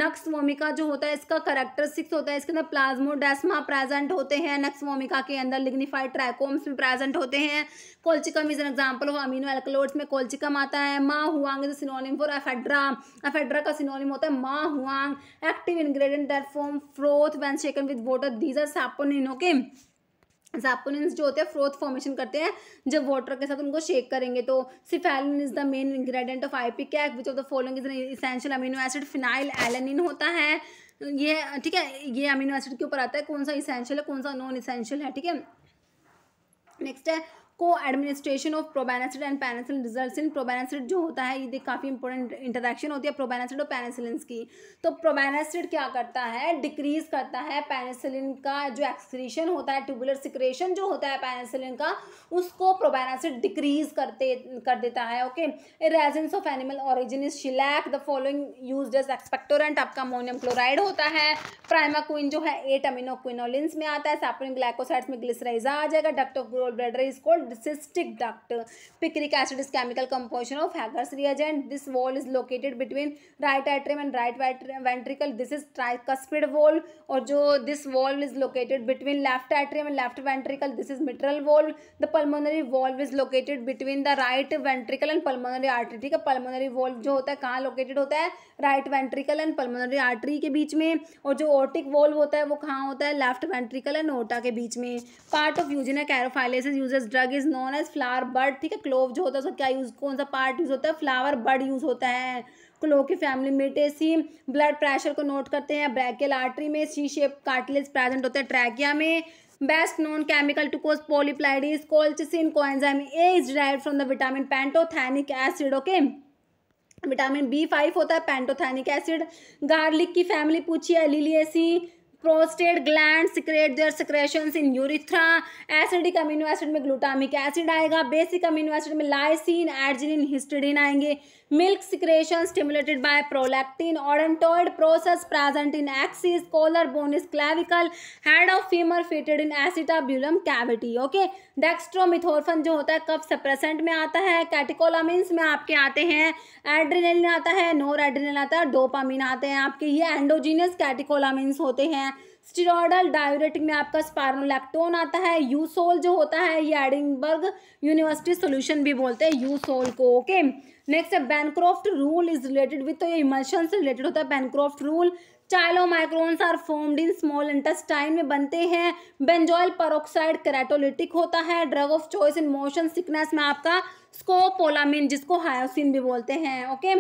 nux vomica जो होता है इसका characteristics होता है इसके अंदर प्लाज्मोडेस्मा प्रेजेंट होते हैं नक्स वोमिका के अंदर लिग्निफाइड ट्राइकोम्स भी प्रेजेंट होते हैं colchicum is an example of amino alkaloids में कोल्चिकम आता है ma huang synonym for ephedra ephedra का सिनोनिम होता है ma huang active ingredient that form froth when shaken with water these are saponin okay saponins जो होते हैं froth formation करते हैं जब वाटर के साथ उनको शेक करेंगे तो cephaeline is the main ingredient of ipecac which of the following is essential amino acid phenylalanine होता है ये ठीक है ये अमीनो एसिड के ऊपर आता है कौन सा इसेंशियल है कौन सा नॉन इसेंशियल है ठीक है नेक्स्ट है coadministration of probenecid and penicillin result in probenecid जो होता है ये काफ़ी इंपॉर्टेंट इंटरेक्शन होती है प्रोबेनासिड और पेनिसिलिन की तो प्रोबेनासिड क्या करता है डिक्रीज करता है पैनासिलिन का जो एक्सक्रीशन होता है ट्यूबुलर सिक्रेशन जो होता है पैनासिलिन का उसको प्रोबेनासिड डिक्रीज करते कर देता है okay resins of animal origin is shellac the following use as expectorant आपका अमोनियम क्लोराइड होता है प्राइमाक्विन जो है एट अमिनोक्विनोलिन्स में आता है सैपरिन ग्लाइकोसाइड्स में ग्लिसराइजा आ जाएगा duct of gall bladder is called cystic duct picric acid is chemical composition of Hager's reagent this valve is located between right atrium and right ventricle this is tricuspid valve और जो this valve is located between left atrium and left ventricle this is mitral valve the pulmonary valve is located between the right ventricle and pulmonary artery ठीक है pulmonary valve जो होता है कहाँ located होता है right ventricle and pulmonary artery के बीच में और जो ओर्टिक वॉल्व होता है वो कहाँ होता है लेफ्ट वेंट्रिकल एंड ओटा के बीच में part of eugenia caryophyllus use drug बर्ग is known as flower bud ठीक है क्लोव जो होता है उसका क्या यूज़ कौन सा पार्ट यूज़ होता है फ्लावर बर्ड यूज़ होता है क्लो की फैमिली में टेसी ब्लड प्रेशर को नोट करते हैं ब्रैकेल आर्टरी में सी शेप कार्टिलेज प्रेजेंट होते हैं ट्रैकिया में best known chemical to cause polyploidy colchicine coenzyme A is derive from the vitamin pantothenic acid okay vitamin B five होता है पेंटोथैनिक एसिड गार्लिक की फैमिली पूछी है liliaceae prostate gland secrete their secretion in urethra acidic amino acid में glutamic acid आएगा basic amino acid में lysine arginine histidine आएंगे milk secretion stimulated by prolactin odontoid process present in axis collar bone is clavicle head of femur fitted in acetabulum cavity okay dextromethorphan जो होता है कब suppressant में आता है कैटिकोलामिन्स में आपके आते हैं एड्रेनलिन आता है नोर एड्रेनलिन आता है डोपामिन आते हैं आपके ये एंडोजीनियस कैटिकोलामिन्स होते हैं स्टीरोडल डायोरेटिक में आपका स्पार्नोलैक्टोन आता है यूसोल जो होता है ये एडिंगबर्ग यूनिवर्सिटी सोल्यूशन भी बोलते हैं यूसोल को ओके okay? नेक्स्ट है Bancroft rule is related with तो इमल्शन से रिलेटेड होता है Bancroft rule chylomicrons are formed in small intestine में बनते हैं बेंजोइल परोक्साइड कैराटोलिटिक होता है drug of choice in motion sickness में आपका स्कोपोलामिन जिसको हायोसिन भी बोलते हैं okay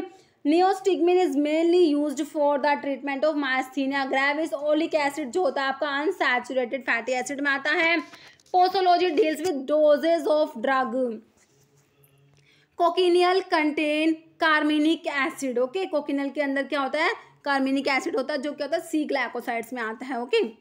neostigmine is mainly use for the treatment of myasthenia gravis oleic acid जो होता है आपका अनसेचुरेटेड फैटी एसिड में आता है posology deals with dosages of drug cochineal contain carminic acid okay cochineal के अंदर क्या होता है कार्मिनिक एसिड होता है जो क्या होता है सी ग्लाइकोसाइड्स में आता है okay okay?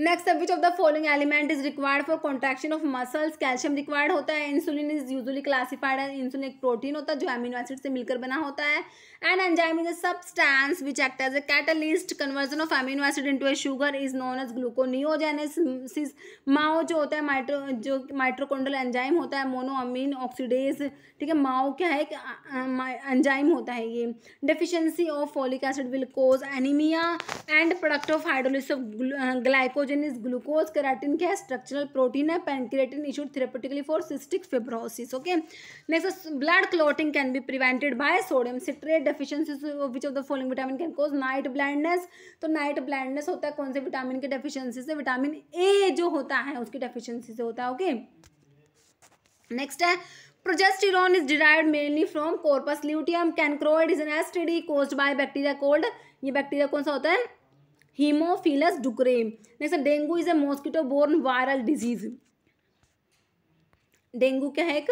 Next which of the following element is required for contraction of muscles calcium required होता है इंसुलिन इज यूजली क्लासिफाइड है इंसुलिन एक प्रोटीन होता है जो एमिनो एसिड से मिलकर बना होता है and enzyme is a substance which act as a catalyst conversion of amino acid into a sugar is known as gluconeogenesis MAO जो होता है माइट्रो जो माइट्रोकोंडल एंजाइम होता है मोनोअमीन ऑक्सीडेज ठीक है माओ क्या है एक एंजाइम होता है ये deficiency of folic acid will cause anaemia and product of hydrolysis of glyco glycogen is glucose keratin क्या है स्ट्रक्चरल प्रोटीन है pancreatin is used therapeutically for cystic fibrosis okay next blood clotting can be prevented by sodium citrate deficiencies which of the following vitamin can cause night blindness तो night blindness होता है कौन से vitamin के deficiency से vitamin A जो होता है उसकी डेफिशिएंसी से होता है ओके नेक्स्ट है progesterone is derived mainly from corpus luteum cancroid is an std caused by bacteria called ये बैक्टीरिया कौन सा होता है haemophilus ducreyi next dengue is a mosquito borne viral disease dengue क्या है एक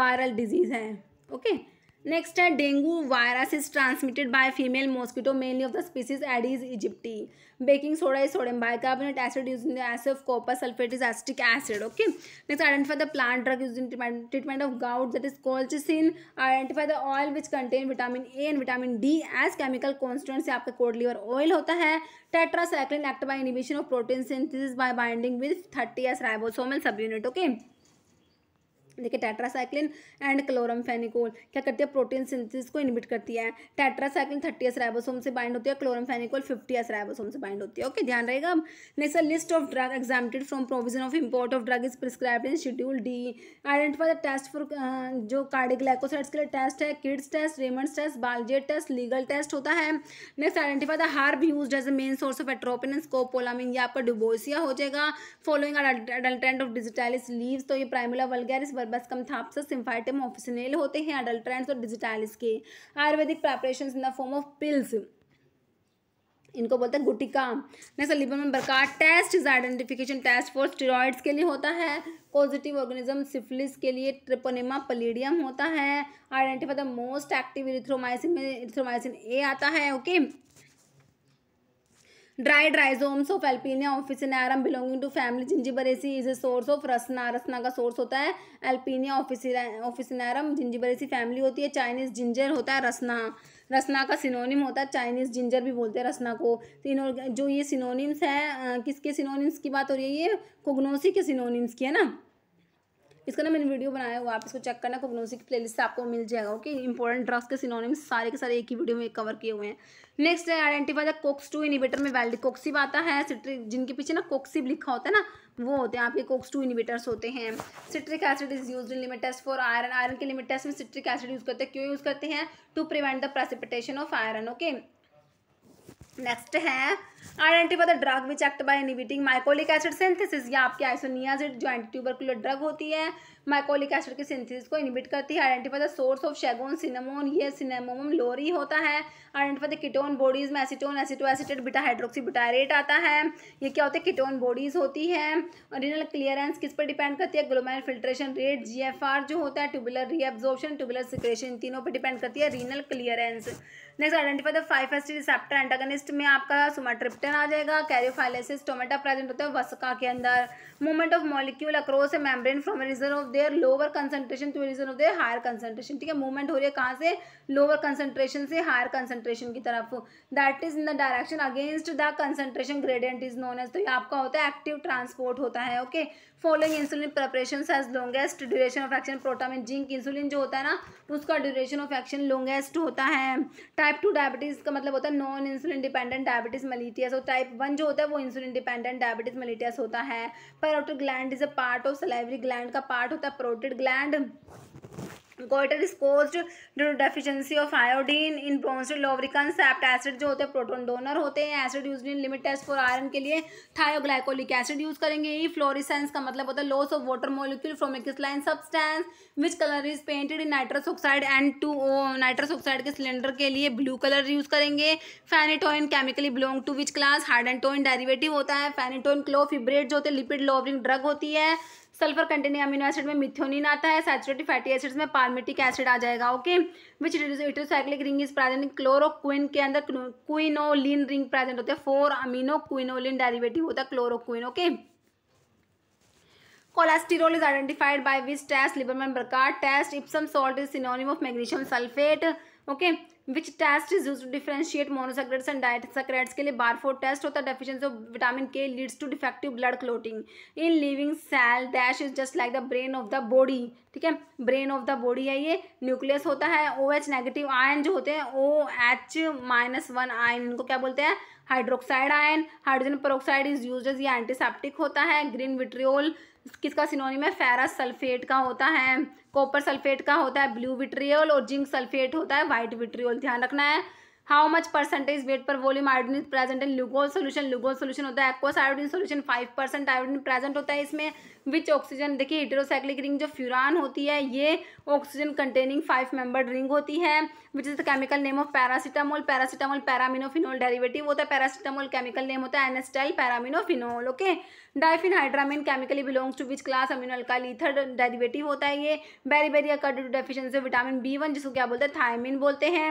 वायरल डिजीज है ओके okay? नेक्स्ट है dengue virus is transmitted by female mosquito mainly of the species aedes aegypti baking soda is sodium bicarbonate acid use in acid of copper sulphate is acetic acid okay next identify the plant drug use in treatment of gout that is colchicine identify the oil which contain vitamin A and vitamin D as chemical constant से आपका cod liver oil होता है tetracycline act by inhibition of protein synthesis by binding with thirty S ribosomal subunit okay देखिए tetracycline and chloramphenicol क्या करती है protein synthesis को inhibit करती है टेट्रासाइक्लिन थर्टी एस राइबोसोम से बाइंड होती है chloramphenicol fifty S ribosome से बाइंड होती है ओके ध्यान रहेगा next list of drug exempted from provision of import of drug is prescribe in schedule D identify the test for जो cardioglycosides के लिए टेस्ट है Kedde's test Raymond test Baljet test Legal test होता है next identify the herb use as a main source of atropine scopolamine या आपका duboisia हो जाएगा following adulterant of digitalis leaves तो ये प्राइमुला वलगैरिस सर्बस्कम थाप्सस सिम्फाइटम ऑफिसनेल होते हैं अडल्ट्रेंट्स और डिजिटाइलिस के Ayurvedic preparation in the form of pills इनको बोलते हैं गुटिका next Liebermann Burchard test is identification test for steroids के लिए होता है पॉजिटिव ऑर्गेनिज्म सिफिलिस के लिए ट्रिपोनेमा पलेडियम होता है identify the most active erythromycin में इरिथ्रोमाइसिन ए आता है okay okay? Dried rhizomes of alpinia officinarum belonging to family zingiberaceae is a source of rasna rasna का सोर्स होता है एल्पीनिया ऑफिसिनारम जिंजिबरेसी फैमिली होती है चाइनीज जिंजर होता है रसना रसना का सिनोनिम होता है चाइनीज जिंजर भी बोलते हैं रसना को तो इन जो ये सिनोनिम्स है किसके सिनोनिम्स की बात हो रही है ये कोगनोसी के सिनोनिम्स की है ना इसका ना मैंने वीडियो बनाया हुआ आप इसको चेक करना कोग्नोसी की प्लेलिस्ट से आपको मिल जाएगा ओके इंपॉर्टेंट ड्रग्स के सिनोनिम्स सारे के सारे एक ही वीडियो में कवर किए हुए हैं नेक्स्ट है identify the COX two inhibitor में वैल्ड कोक्सिब आता है सिट्रिक जिनके पीछे ना कोक्सिब लिखा होता है ना वो होते हैं आपके कोक्स टू इनिवेटर्स होते हैं citric acid is use in limit test for iron iron के लिमिटेस में सिट्रिक एसिड यूज करते हैं क्यों यूज करते हैं to prevent the precipitation of iron okay next है identify the drug which act by inhibiting mycolic acid synthesis या आपकी आइसोनियाजिड जो एंटी ट्यूबरकुलर ड्रग होती है माइकोलिक एसिड के सिंथेसिस को इनिबिट करती है identify the source of Ceylon cinnamon ये सिनेमोम लोरी होता है आइडेंटिफाई द कीटोन बॉडीज में acetone aceto acetate beta hydroxy butyrate आता है ये क्या होता है किटोन बॉडीज होती है रिनल क्लियरेंस किस पर डिपेंड करती है ग्लोमेर फिल्ट्रेशन रेट जी जो होता है ट्यूबुलर रीएब्जॉर्प्शन ट्यूबुलर सिक्रेशन तीनों पर डिपेंड करती है renal clearance next identify the five S receptor antagonist में आपका सुमाट्रिप्टन आ जाएगा कैरियोफाइलिसिस टोमेटा प्रेजेंट होता है वसका के अंदर movement of molecule across membrane from region of their lower concentration to region of their higher concentration ठीक है मूवमेंट हो रही है कहाँ से लोअर कंसेंट्रेशन से हायर कंसेंट्रेशन की तरफ that is in the direction against the concentration gradient is known as तो ये आपका होता है एक्टिव ट्रांसपोर्ट होता है okay okay? Following insulin preparation as longest duration of action protamine zinc insulin जो होता है ना उसका ड्यूरेशन ऑफ एक्शन लॉन्गेस्ट होता है टाइप टू डायबिटीज़ का मतलब होता है non insulin dependent diabetes mellitus और टाइप वन जो होता है वो इंसुलिन डिपेंडेंट डायबिटीज़ मलिटियस होता है parotid gland is a part of salivary gland का पार्ट होता है parotid gland goitre is caused deficiency of iodine in Bronsted लोवरिकन सेप्ट एसिड जो होते हैं प्रोटोन डोनर होते हैं acid use in limit test for iron के लिए थायोग्लाइकोलिक एसिड यूज करेंगे ई e फ्लोरिसेंस का मतलब होता है loss of water molecule from एक crystalline substance which colour is painted in nitrous oxide and to nitrous oxide के सिलेंडर के लिए ब्लू कलर यूज करेंगे phenytoin chemically belong to which class hard derivative होता है फैनिटोइन क्लोफिब्रेट जो होते हैं लिपिड लोवरिंग ड्रग होती है सल्फर कंटेनिंग अमीनो एसिड में मिथ्योनिन आता है सैचुरेटेड फैटी एसिड्स में पार्मेटिक एसिड आ जाएगा okay which heterocyclic ring is present chloroquine के अंदर क्विनोलिन रिंग प्रेजेंट होते हैं फोर अमीनो क्विनोलिन डेरिवेटिव होता है chloroquine okay cholesterol is identified by which test Liebermann burkhardt test Epsom salt is synonym of magnesium sulphate okay which test is use to differentiate monosaccharides and disaccharides के लिए for test होता है deficiency of vitamin K leads to defective blood clotting in living cell dash is just like the brain of the body ठीक है brain of the body है ये nucleus होता है ओ एच नेगेटिव आयन जो होते हैं O H minus one ion इनको क्या बोलते हैं hydroxide ion hydrogen peroxide is use ये एंटीसेप्टिक होता है ग्रीन विट्रियोल किसका सिनोनिम है फेरस सल्फेट का होता है कॉपर सल्फेट का होता है ब्लू विट्रियोल और जिंक सल्फेट होता है वाइट विट्रियोल ध्यान रखना है how much percentage weight per volume iodine present in Lugol solution Lugol solution होता है aqueous iodine solution five percent iodine present होता है इसमें विच ऑक्सीजन देखिए हिटेरोसाइक्लिक रिंग जो फ्यूरान होती है ये oxygen containing five member ring होती है which is the chemical name of paracetamol paracetamol para aminophenol derivative होता है पैरासिटामोल केमिकल नेम होता है N acetyl para aminophenol okay diphenhydramine chemically belongs to which class amino alkyl ether derivative होता है ये beriberi to deficiency vitamin B one जिसको क्या बोलते हैं थायमिन बोलते हैं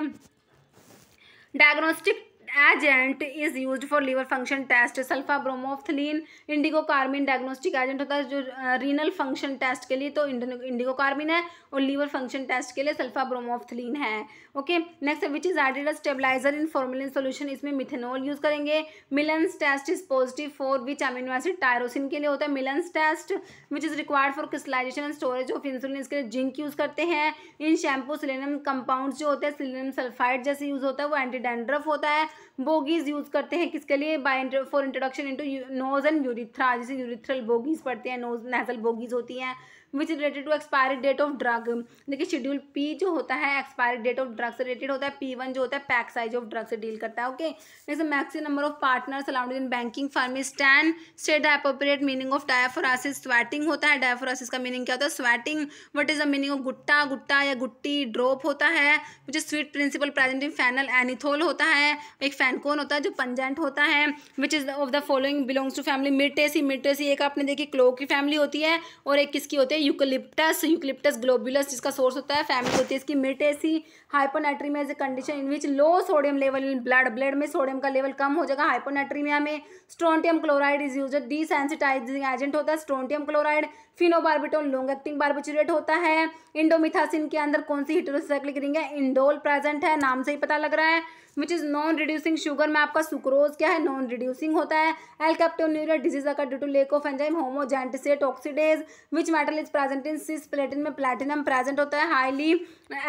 diagnostic agent is used for liver function test sulpha bromophthalein Indigo कार्बिन diagnostic agent होता है जो रीनल फंक्शन टेस्ट के लिए तो इंडिगो कार्बिन है और लीवर फंक्शन टेस्ट के लिए सल्फा ब्रोमोफ्थलीन है okay next which is added stabiliser in formalin solution इसमें मिथेनॉल यूज करेंगे Millon's test is positive for which amino acid tyrosine के लिए होता है Millon's test which is required for crystallisation and storage of insulin इसके लिए zinc use करते हैं इन शैम्पू सिलेनियम कंपाउंड जो होते हैं सिलेनियम सल्फाइड जैसे यूज होता है वो एंटी डैंड्रफ होता है बोगीज यूज़ करते हैं किसके लिए by for introduction into nose and urethra जैसे यूरिथ्रल बोगीज पढ़ते हैं नोज नेजल बोगीज होती हैं which related to expiry date of drug देखिए शेड्यूल पी जो होता है expiry date of drugs related होता है पी वन जो होता है पैक साइज ऑफ ड्रग्स से डील करता है ओके जैसे maximum number of partners allowed in banking firm stand state appropriate meaning of डायफोरासिस sweating होता है डायफोरासिस का मीनिंग क्या होता है sweating what is the meaning of gutta gutta या गुट्टी ड्रॉप होता है which is sweet principle present in fennel anethole होता है एक फैनकोन होता है जो पंजेंट होता है which is of the following belongs to family Myrtaceae Myrtaceae एक आपने देखी क्लो की फैमिली होती है और एक किसकी होती है यूकलिप्टस यूकलिप्टस ग्लोबुलस जिसका सोर्स होता है फैमिली होती है इसकी Myrtaceae hyponatraemia is a condition in which low sodium level in blood blood में सोडियम का लेवल कम हो जाएगा हाइपोनेट्रीमिया में strontium chloride is use desensitising agent होता है strontium chloride phenobarbitone long acting barbiturate होता है इंडोमिथासिन के अंदर कौन सी हिटरोसाइक्लिक रिंग है इंडोल प्रेजेंट है नाम से ही पता लग रहा है which is non reducing sugar में आपका सुक्रोज क्या है नॉन रिड्यूसिंग होता है alkaptonuria disease occur due to lack of enzyme homogentisate oxidase which metal is present in cisplatin में प्लेटिनम प्रेजेंट होता है highly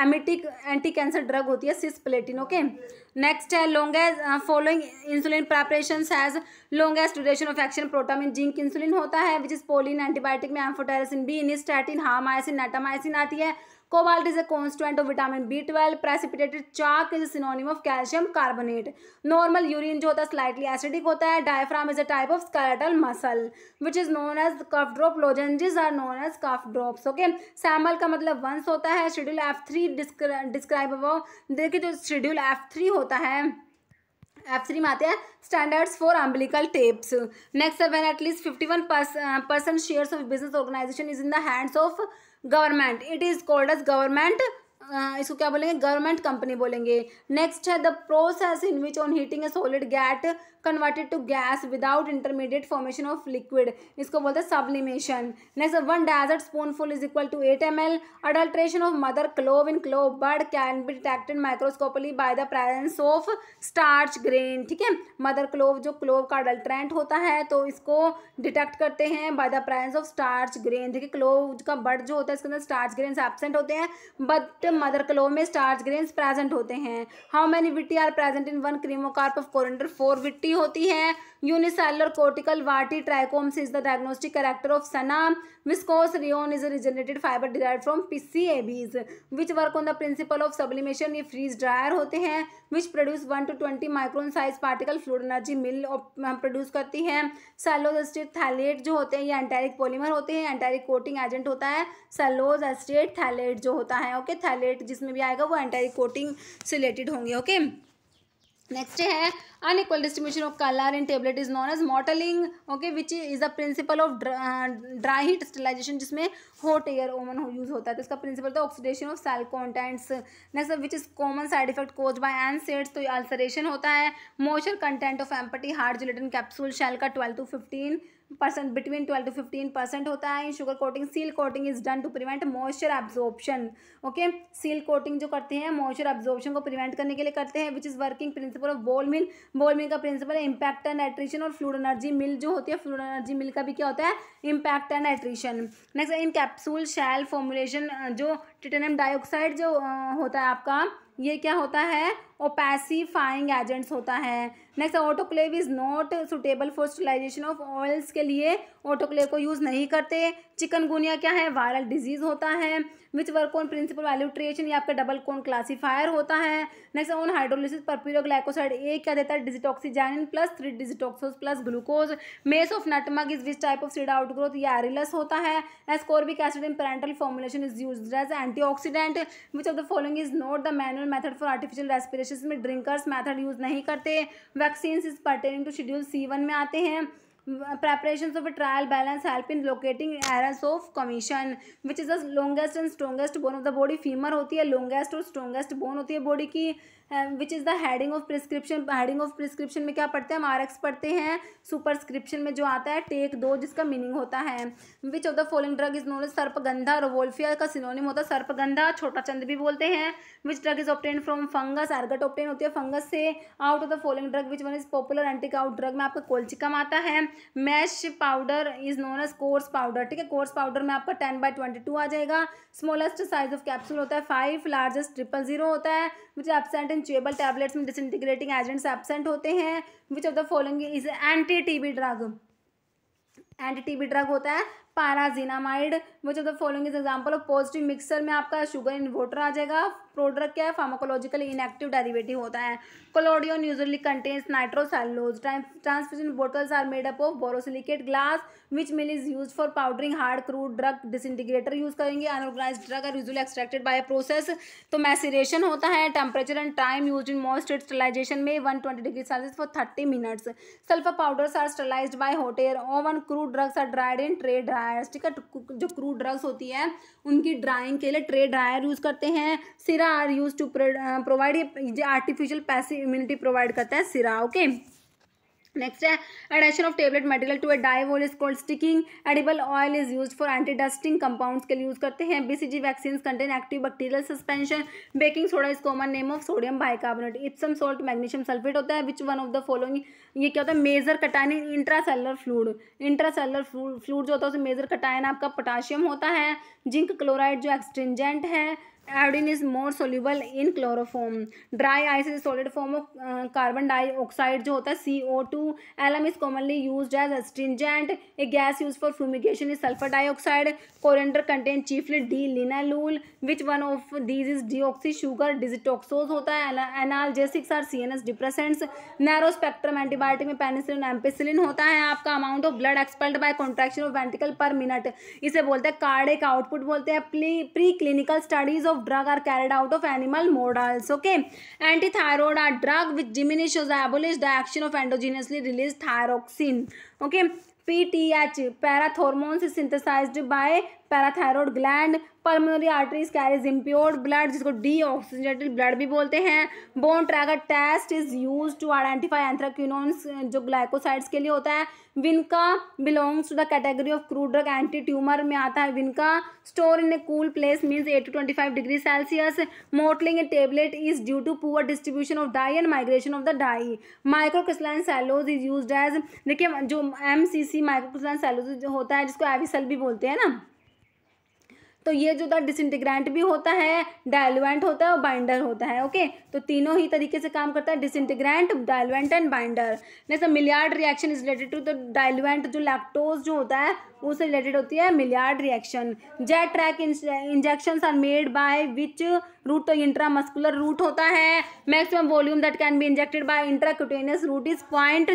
emetic anti cancer drug होती है सिस प्लेटिन ओके नेक्स्ट है longest following insulin preparation has longest duration of action protamine zinc insulin होता है which is polyene antibiotic में amphotericin B nystatin hamycin natamycin आती है cobalt is a constant of vitamin b12 precipitated chalk is a synonym of calcium carbonate normal urine जो होता है slightly acidic होता है diaphragm is a type of skeletal muscle which is known as cough drop lozenges are known as cough drops okay सैमल का मतलब once होता है schedule F three describe about देखिए जो शेड्यूल एफ थ्री होता है एफ थ्री में आते हैं standards for umbilical tapes next है when at least fifty one percent shares of business organisation is in the hands of government it is called as government इसको क्या बोलेंगे गवर्नमेंट कंपनी बोलेंगे नेक्स्ट है the process in which on heating a solid get converted to gas without intermediate formation of liquid इसको बोलते हैं sublimation next one dessert spoonful is equal to eight M L adulteration of mother clove in clove bud can be detected microscopically by the presence of starch grain ठीक है mother clove जो clove का adulterant होता है तो इसको detect करते हैं by the presence of starch grain देखिए क्लोव का बर्ड जो होता है इसके अंदर स्टार्च ग्रेन एबसेंट होते हैं बट मदर क्लोव में स्टार्च ग्रेन प्रेजेंट होते हैं how many vittae are present in one cremocarp of coriander four vittae कितनी होती है unicellular cortical warty trichomes is the diagnostic character of senna viscose rayon is regenerated fibre derive from Picea abies which work on the principle of sublimation ये freeze dryer होते हैं which produce one to twenty micron size particle fluid energy mill produce करती है सेलोज estate phthalate जो होते हैं ये enteric polymer होते हैं एंटेरिक कोटिंग एजेंट होता है सेलोज एस्टेट थैलेट जो होता है ओके थैलेट जिसमें भी आएगा वो एंटेरिक कोटिंग से रिलेटेड होंगे ओके नेक्स्ट है unequal distribution of colour in tablet is known as mottling okay which is the principle of dry heat sterilisation जिसमें हॉट एयर ओमन हो यूज होता है तो इसका प्रिंसिपल था oxidation of cell contents next which is common side effect caused by NSAIDs तो ulceration होता है moisture content of empty hard gelatin capsule shell का twelve to fifteen percent between twelve to fifteen percent होता है sugar coating seal coating is done to prevent moisture absorption okay seal coating जो करते हैं moisture absorption को prevent करने के लिए करते हैं which is working principle of ball mill ball mill का प्रिंसिपल है इम्पैक्ट एंड एट्रीशन और फ्लूड एनर्जी मिल जो होती है फ्लूड एनर्जी मिल का भी क्या होता है impact and attrition next in capsule shell formulation जो टिटेनियम डाइऑक्साइड जो होता है आपका ये क्या होता है ओपैसीफाइंग एजेंट्स होता है next autoclave is not suitable for sterilisation of oils के लिए ऑटोक्लेव को यूज़ नहीं करते चिकनगुनिया क्या है वायरल डिजीज़ होता है which work on principle elutriation या आपका डबल कोन क्लासीफायर होता है next on hydrolysis purpurea glycoside A क्या देता है digitoxigenin plus three digitoxose plus glucose mace of nutmeg is which type of seed outgrowth या एरिलस होता है ascorbic acid in parenteral formulation is use as anti oxidant which of the following is not the manual method for artificial respiration patients में drinker's method use नहीं करते vaccine is pertaining to schedule C one में आते हैं preparation of trial balance help in locating errors of commission which is the longest and strongest bone of the body femur होती है longest और strongest bone होती है body की which is the heading of prescription heading of prescription में क्या पढ़ते हैं हम आर एक्स पढ़ते हैं सुपरस्क्रिप्शन में जो आता है टेक दो जिसका मीनिंग होता है which of the following drug is known sarpagandha Rauwolfia का सिनोनिम होता है सर्पगंधा छोटा चंद भी बोलते हैं which drug is obtained from fungus ergot obtained होती है फंगस से out of the following drug which one is popular antigout drug में आपका कोल्चिकम आता है mesh powder is known as coarse powder ठीक है कोर्स पाउडर में आपका टेन बाई ट्वेंटी टू आ जाएगा स्मॉलेस्ट साइज ऑफ कैप्सूल होता है फाइव लार्जेस्ट ट्रिपल जीरो होता है which absent in and chewable tablets में डिसइंटीग्रेटिंग एजेंट्स एबसेंट होते हैं which of the following is anti TB drug anti TB drug होता है pyrazinamide which of the following is example of positive mixture में आपका sugar inverter आ जाएगा product क्या है फार्माकोलॉजिकल इनएक्टिव डेरिवेटिव होता है collodion usually contains nitrocellulose transfusion bottles are made up of borosilicate glass which mill is use for powdering hard crude drug disintegrator use करेंगे unorganize drug are usually extracted by process तो maceration होता है temperature and time use in most sterilization में one twenty degree Celsius for thirty minutes sulphur powders are sterilize by hot air oven crude drugs are dried in tray dryers ठीक है जो crude drugs होती है उनकी drawing के लिए tray dryer use करते हैं sera are use to provide ये आर्टिफिशियल पैसिव इम्यूनिटी प्रोवाइड करता है सिरा ओके okay? नेक्स्ट है adhesion of tablet material to a die wall is called sticking edible oil is use for anti dusting compounds के लिए use करते हैं BCG vaccine contain active bacterial suspension baking soda is common name of sodium bicarbonate Epsom salt magnesium sulphate होता है which one of the following ये क्या होता है major cation in intracellular fluid intracellular fluid जो होता है उसमें मेजर कटाइन आपका पोटाशियम होता है जिंक क्लोराइड जो एक्सट्रिंजेंट है iodine is more soluble in chloroform dry ice is solid form of uh, carbon dioxide जो होता है CO2 alum is commonly used as astringent a gas used for fumigation is sulfur dioxide coriander contain chiefly d linalool which one of these is deoxy sugar digitoxos होता है analgesics are CNS depressants narrow spectrum antibiotic में penicillin ampicillin होता है आपका amount of blood expelled by contraction of ventricle per minute इसे बोलते हैं cardiac output बोलते हैं pre clinical studies of drug are carried out of animal models okay antithyroid are drug which diminishes or abolishes the action of endogenously released thyroxine okay pth parathormones is synthesized by parathyroid gland pulmonary arteries carries impured blood जिसको deoxygenated blood भी बोलते हैं Borntrager test is use to identify anthraquinones जो glycosides के लिए होता है vinca belongs to the category of crude drug anti tumour में आता है vinca store in a cool place means eight to twenty five degree Celsius mottling a tablet is due to poor distribution of dye and migration of the dye microcrystalline cellulose is use as देखिए जो M C C माइक्रोक्रिस्लाइन सेलोज होता है जिसको एविसल भी बोलते हैं ना तो ये जो था डिसइंटीग्रेंट भी होता है डायलुएंट होता है और बाइंडर होता है ओके तो तीनों ही तरीके से काम करता है disintegrant diluent and binder next Maillard reaction is related to the diluent जो लैक्टोज जो होता है उससे रिलेटेड होती है Maillard reaction jet track injection are made by which route तो इंट्रा मस्कुलर रूट होता है maximum volume that can be injected by intracutaneous route is point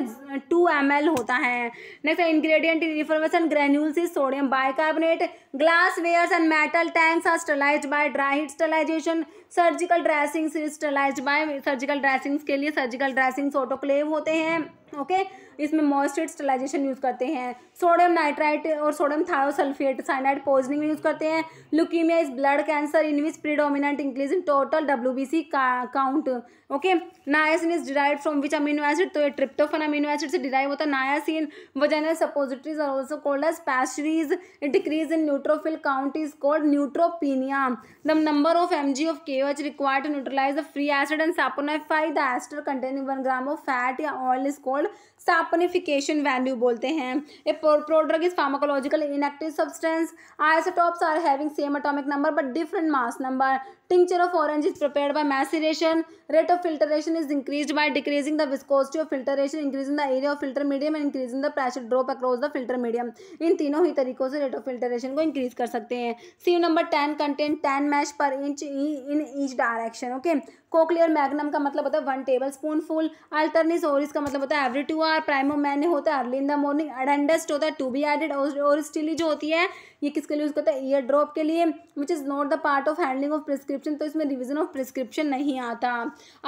two M होता है next ingredient information granules is sodium bicarbonate glass wares and metal tanks are स्टेलाइज्ड bye dry heat sterilization surgical dressings sterilized by surgical dressings के लिए surgical dressings autoclave होते हैं okay okay? इसमें मॉइस्टेड स्टलाइजेशन use करते हैं sodium nitrite और sodium thiosulphate cyanide poisoning use करते हैं leukaemia is blood cancer in which predominant increase in total W B C count okay niacin is derive from which amino acid तो ये tryptophan amino acid से derive होता है niacin वजन suppositories और also called as pessaries decrease in neutrophil count is called neutropenia the number of M G of K H require to neutralise the free acid and saponify the ester containing one gram of fat या oil is called called saponification value बोलते हैं a prodrug is pharmacological inactive substance isotopes are having same atomic number but different mass number tincture of orange is prepared by maceration rate of filtration is increased by decreasing the viscosity of filtration increasing the area of filter medium and increasing the pressure drop across the filter medium इन तीनों ही तरीकों से rate of filtration को increase कर सकते हैं sieve number ten content ten mesh per inch in each direction okay cochleare magnum का मतलब होता है one table spoon tablespoonful alternis horis का मतलब होता है एवरी टू आवर प्राइमो मैने होता है early in the morning addendus होता है टू बी एडेड और स्टिली जो होती है ये किसके लिए यूज़ करता है ईयर ड्रॉप के लिए which is not the part of handling of prescription prescription तो इसमें रिविजन ऑफ प्रिस्क्रिप्शन नहीं आता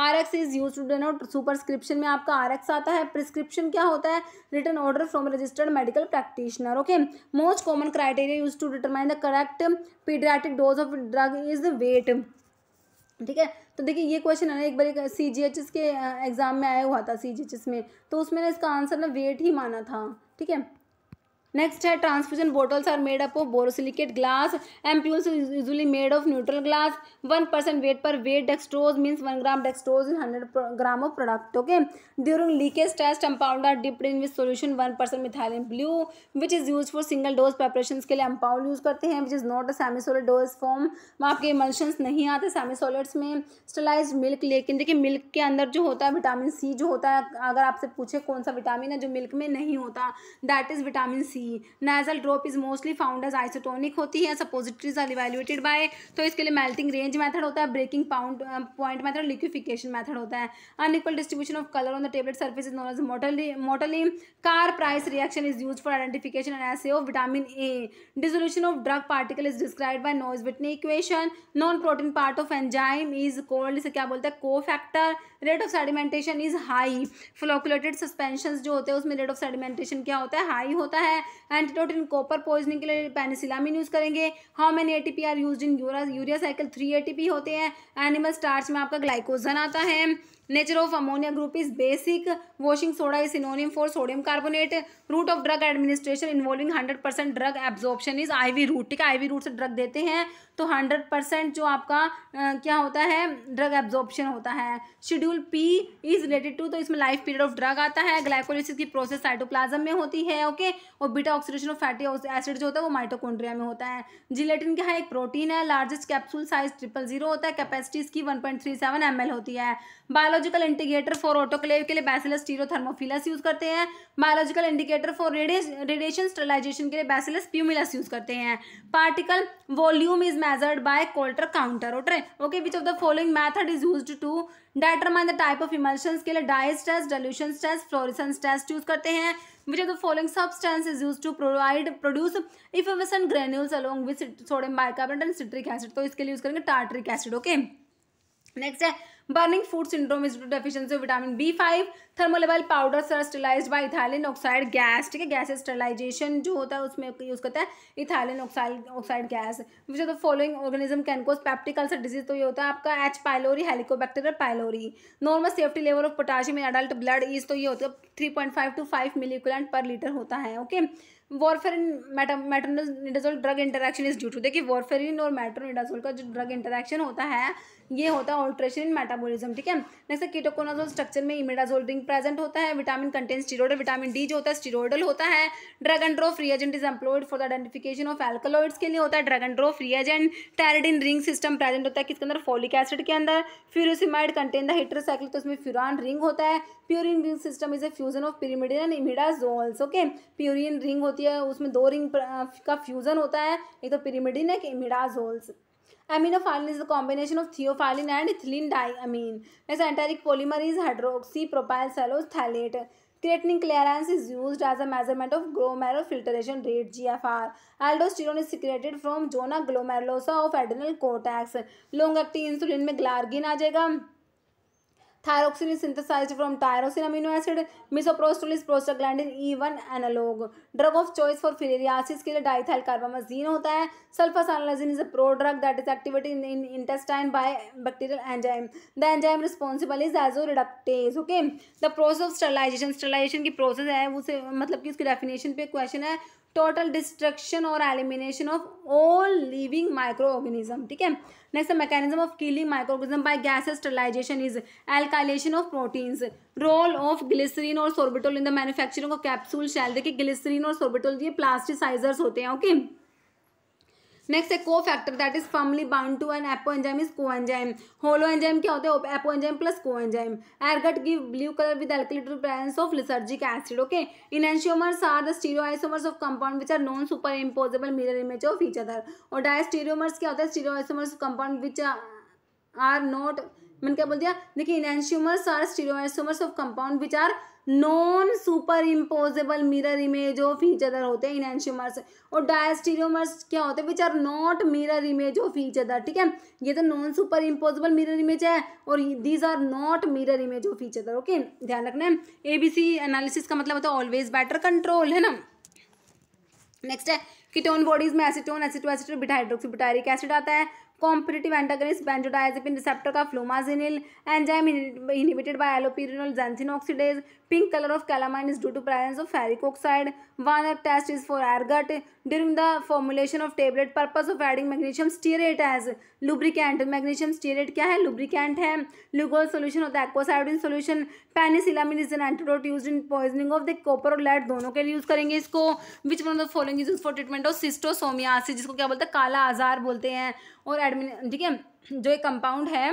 R X is use to denote superscription में आपका आर एक्स आता है प्रिस्क्रिप्शन क्या होता है written order from registered medical practitioner okay most common criteria use to determine the correct paediatric dose of drug is weight ठीक है तो देखिए ये क्वेश्चन है ना एक बार एक सी जी एच एस के एग्ज़ाम में आया हुआ था सी जी एच एस में तो उसमें ना इसका आंसर ना वेट ही माना था ठीक है नेक्स्ट है transfusion bottles are made up of borosilicate glass ampoules usually made of neutral glass one percent weight per weight dextrose means one gram dextrose in hundred gram of product okay during leakage test ampoule are dipped in with solution one percent methylene blue which is use for single dose preparation के लिए ampoule use करते हैं which is not a semisolid dose form आपके emulsions नहीं आते सेमिसोलिड्स में sterilise milk लेकिन देखिए मिल्क के अंदर जो होता है विटामिन सी जो होता है अगर आपसे पूछे कौन सा विटामिन है जो मिल्क में नहीं होता दैट इज़ विटामिन सी थी nasal drop is mostly found as isotonic होती है सपोजिटरीज आर इवेल्युएटेड बाय तो इसके लिए मेल्टिंग रेंज मेथड होता है breaking pound point method liquefaction method होता है unequal distribution of colour on the tablet surface is known as mottling mottling Carr Price reaction is use for identification and assay of vitamin A dissolution of drug particle is describe by Noyes Whitney equation non protein part of enzyme is called इसे क्या बोलते हैं cofactor rate of sedimentation is high flocculated suspension जो होते हैं उसमें rate of sedimentation क्या होता है हाई होता है एंटीडोट इन कॉपर पॉइजनिंग के लिए पेनिसिलामिन यूज़ करेंगे how many A T are use in urea urea cycle three A होते हैं एनिमल स्टार्च में आपका ग्लाइकोजन आता है nature of ammonia group is basic washing soda is synonym for sodium carbonate route of drug administration involving hundred percent drug absorption is IV route ठीक है ivy route से drug देते हैं तो हंड्रेड परसेंट जो आपका आ, क्या होता है ड्रग एब्जॉर्प्शन होता है schedule P is related to तो इसमें लाइफ पीरियड ऑफ ड्रग आता है ग्लाइकोलिसिस की प्रोसेस साइटोप्लाज्म में होती है ओके और beta oxidation of fatty acid जो होता है वो माइटोकोड्रिया में होता है जिलेटिन क्या है एक प्रोटीन है largest capsule size triple zero होता है कैपेसिटी इसकी one point three seven M L होती है बायोलॉजिकल इंडिकेटर फॉर ऑटोक्लेव के लिए बैसिलस थर्मोफिलस यूज करते हैं biological indicator for radiation sterilization के लिए बैसिलस प्यूमिलस यूज करते हैं particle volume is measured by Coulter counter or tray. Okay, which of the following method is used to determine the type of emulsions के लिए dyes test, dilution test, fluorescence test use करते हैं which of the following substance is used to provide produce effervescent granules along with sodium bicarbonate and citric acid तो इसके लिए use करेंगे tartaric acid. Okay, next है burning foot syndrome is to deficiency of vitamin B five level powder sir sterilize by ethylene oxide gas ठीक है gas sterilisation जो होता है उसमें यूज करता है ethylene oxide oxide gas which the following organism can cause peptic ulcer disease तो ये होता है आपका H pylori helicobacterial pylori normal safety level of potassium in adult blood is तो ये होता है three point five to five milliequivalent per litre होता है okay warfarin metronidazole drug interaction is due to देखिए वॉरफेरिन और मेटोनिडाजोल का जो ड्रग इंटरेक्शन होता है ये होता है ऑल्ट्रेशन इन मेटाबॉलिज्म ठीक है नेक्स्ट है कीटोकोनाजोल स्ट्रक्चर में इमेडाजोल रिंग प्रेजेंट होता है vitamin contain steroidal vitamin D जो होता है स्टीरोडल होता है Dragendorff reagent is employed for the identification of alkaloids के लिए होता है Dragendorff reagent pteridine ring system present होता है किसके अंदर फोलिक एसिड के अंदर फ्यूरोसिमाइड कंटेन द हिटर तो उसमें फ्यूरान रिंग होता है purine ring system is a fusion of pyrimidine and imidazoles okay purine ring होती है उसमें दो रिंग का फ्यूजन होता है एक तो पिरीमिडिन एक इमिडाजोल्स Aminophylline is the combination of theophylline and ethylene diamine. Next, enteric polymer is hydroxypropyl cellulose phthalate. Creatinine clearance is used as a measurement of glomerular filtration rate GFR. Aldosterone is secreted from zona glomerulosa of adrenal cortex. Long acting insulin में glargine आ जाएगा thyroxine is synthesized from tyrosine amino acid misoprostol is prostaglandin E one analogue drug of choice for filariasis के लिए diethylcarbamazine होता है sulfasalazine is a prodrug that is activated in intestine by bacterial enzyme the enzyme responsible is azo reductase okay the process of sterilization sterilization की process है उसे मतलब कि उसकी डेफिनेशन पे क्वेश्चन है टोटल डिस्ट्रक्शन और elimination of all living micro microorganism ठीक है next mechanism of killing microorganism by gas sterilization is alkylation of proteins role of glycerine और sorbitol in the manufacturing of capsule shell देखिए glycerine और sorbitol ये plasticisers होते हैं okay okay? Next है cofactor that is formally bound to an apoenzyme is coenzyme holoenzyme क्या होते हैं apoenzyme plus coenzyme ergot give blue colour with एल्कलेटर presence of lysergic acid okay enantiomers are the stereoisomers of compound which are non superimposable mirror image of each other और diastereomers क्या होता है stereoisomers of compound which are not मैंने क्या बोल दिया देखिए enantiomers are stereoisomers of compound which are non superimposable mirror image of each other होते हैं इनहेंशियोमर्स और डायस्टीरियोमर्स क्या होते हैं which are not mirror image of each other ठीक है ये तो non superimposable mirror image है और these are not mirror image of each other okay ध्यान रखना ए बी सी एनालिसिस का मतलब होता है ऑलवेज बेटर कंट्रोल है ना नेक्स्ट है कीटोन बॉडीज में acetone aceto aceto beta hydroxy butyric acid आता है कॉम्पिटेटिव एंटागनिस्ट बेंजोडाइजेपिन रिसेप्टर का flumazenil enzyme inhibited by allopurinol xanthine oxidase pink colour of calamine is due to presence of ferric oxide one test is for ergot during the formulation of tablet purpose of adding magnesium stearate as lubricant magnesium stearate क्या है lubricant है lugol solution होता है aquacidin solution penicillamine is an antidote used in poisoning of the copper और lead दोनों के लिए use करेंगे इसको which one of the following is used for treatment of cystosomiasis जिसको क्या बोलते हैं काला आजार बोलते हैं और एडमिन ठीक है जो ये कंपाउंड है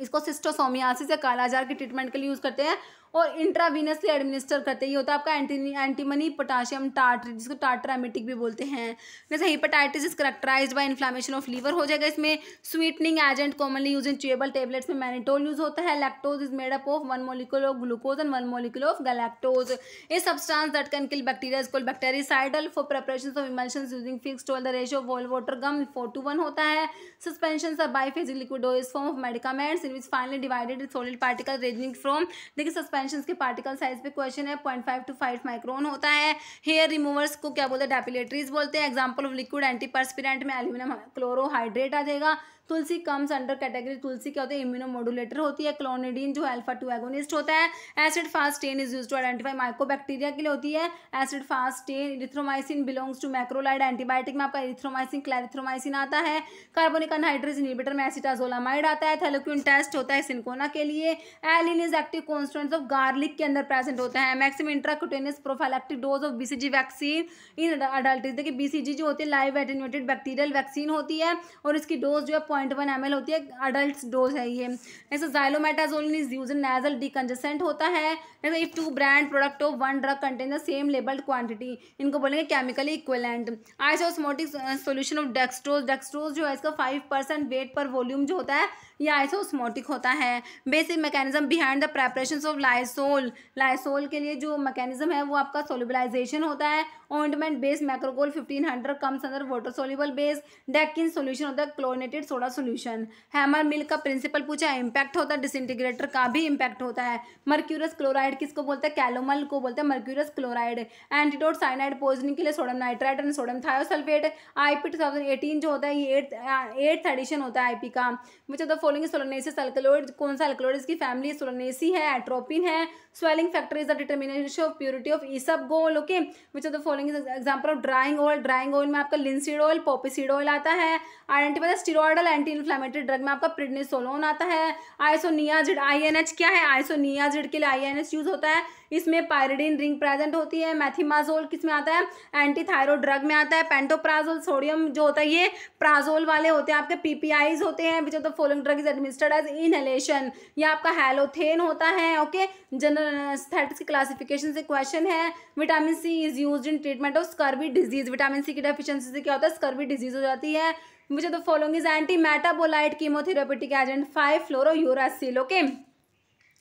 इसको सिस्टोसोमियासिस या कालाजार के ट्रीटमेंट के लिए यूज़ करते हैं और इंट्रावीनसली एडमिनिस्टर करते ये होता है आपका एंटी एंटीमनी पोटाशियम टाट जिसको टाट्रामेटिक भी बोलते हैं जैसे hepatitis is characterize by inflammation of liver हो जाएगा इसमें sweetening agent commonly use in chewable tablets में मैनिटोल यूज होता है lactose is made up of one molecule of glucose and one molecule of galactose a substance that can kill bacteria is called bactericidal for preparation of emulsion using fixed oil the ratio oil water gum four two one होता है suspension are by phasic लिक्विडोज form of medicaments in which finely divided solid particle ranging from देखिए suspension dimension के particle size पे question है point five to five micron होता है hair removers को क्या बोलते हैं डेपिलेटरीज बोलते हैं एग्जाम्पल ऑफ लिक्विड एंटीपर्सपिरेंट में एल्यूमिनियम क्लोरोहाइड्रेट आ जाएगा तुलसी कम्स अंडर कैटेगरी तुलसी क्या होती है इम्यूनो मोडुलेटर होती है क्लोनिडीन जो अल्फा टू एगोनिस्ट होता है acid fast stain is use to identify micro bacteria के लिए होती है acid fast stain erythromycin belongs to macrolide antibiotic में आपका इथ्रोमाइसिन क्लैरिथ्रोमाइसिन आता है कार्बोनिक अनहाइड्रेज इनिबिटर में एसिटाजोलामाइड आता है थेलोक्विन टेस्ट होता है सिंकोना के लिए alliin is active constituent of garlic के अंदर प्रेजेंट होता है maximum intracutaneous prophylactic dose of BCG vaccine in adult देखिए बीसीजी जो होती है लाइव एटेनुएटेड बैक्टीरियल वैक्सीन होती है और इसकी डोज जो है पॉइंट वन एम होती है अडल्ट डोज है ये जैसे xylometazoline is use in nasal decongestant होता है जैसे if two brand product of one drug contain the same labelled quantity इनको बोलेंगे chemically equivalent isosmotic solution of dextrose dextrose जो है इसका five percent weight per volume जो होता है ये आइसोस्मोटिक होता है basic mechanism behind the preparation of Lysol Lysol के लिए जो मैकेनिज्म है वो आपका सोलिबलाइजेशन होता है ointment base macrogol fifteen hundred comes अंदर water soluble base Dakin solution होता है chlorinated soda solution hammer mill का प्रिंसिपल पूछा है इम्पैक्ट होता है डिसइंटीग्रेटर का भी इम्पैक्ट होता है मर्क्यूरस क्लोराइड किसको बोलते हैं कैलोमल को बोलते हैं mercurous chloride antidote cyanide poisoning के लिए sodium nitrite and sodium thiosulphate IP two thousand eighteen जो होता है ये एट्थ एडिशन होता है आईपी का विच ऑफ द बोलेंगे सोलनेसी सल्कलोइड कौन सा अल्कलोइड इसकी फैमिली सोलनेसी है एट्रोपिन है swelling factor is the determination of purity of isabgol okay which of the following example of drying oil drying oil में आपका लिंसिड ऑयल पोपिसिड ऑयल आता है identify steroidal anti inflammatory drug में आपका प्रिडनेसोलोन आता है आइसोनियाजिड आई क्या है आइसोनियाजिड के लिए आई यूज होता है इसमें पायरिडीन रिंग प्रेजेंट होती है मैथीमाजोल किस में आता है एंटी थायरोड ड्रग में आता है पेंटोप्राजोल सोडियम जो होता है ये प्राजोल वाले होते हैं आपके पीपीआईज होते हैं which of the following drug is administered as inhalation या आपका हेलोथेन होता है ओके जनरल स्थेटिक्स की क्लासिफिकेशन से क्वेश्चन है vitamin C is use in treatment of scurvy disease vitamin C की डेफिशिएंसी से क्या होता है स्कर्वी डिजीज हो जाती है मुझे तो following is anti metabolite chemotherapeutic agent five fluoro uracil okay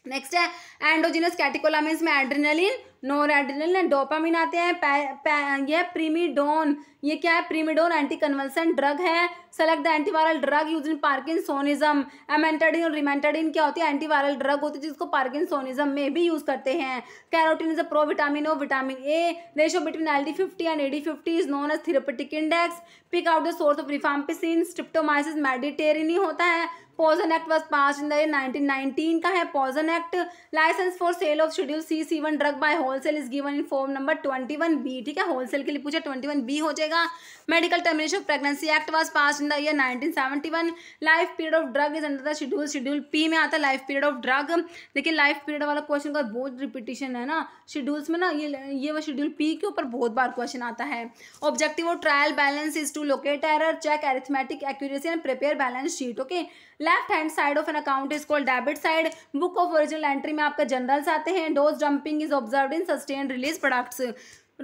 next है एंडोजिनस कैटिकोलामिन्स में एड्रेनलिन नोर एड्रेनलिन डोपामिन आते हैं ये प्रीमिडोन ये क्या है प्रीमिडोन एंटी कन्वल्सन ड्रग है select the antiviral drug use in parkinsonism amantadine और रिमेंटाडिन क्या होती है एंटीवायरल ड्रग होती है जिसको पार्किंसोनिज्म में भी यूज करते हैं carotene is a provitamin of vitamin A ratio between L D fifty and E D fifty is known as therapeutic index pick out the source of rifampicin streptomyces mediterranei होता है poison act बस पास in the nineteen का है poison act licence for sale of schedule C C one drug by wholesale is given in form number twenty one B ठीक है wholesale के लिए पूछा ट्वेंटी वन बी हो जाएगा medical termination of pregnancy act was passed in the year 1971. Life period of drug is under the schedule. Schedule P में आता है लाइफ पीरियड ऑफ ड्रग लेकिन लाइफ पीरियड वाला क्वेश्चन का बहुत रिपीटेशन है ना शेड्यूल्स में ना ये ये वो शेड्यूल पी के ऊपर बहुत बार क्वेश्चन आता है objective of trial balance is to locate error check arithmetic accuracy and prepare balance sheet okay left hand side of an account is called debit side book of original entry में आपका journals आते हैं dose dumping is observe in sustain release products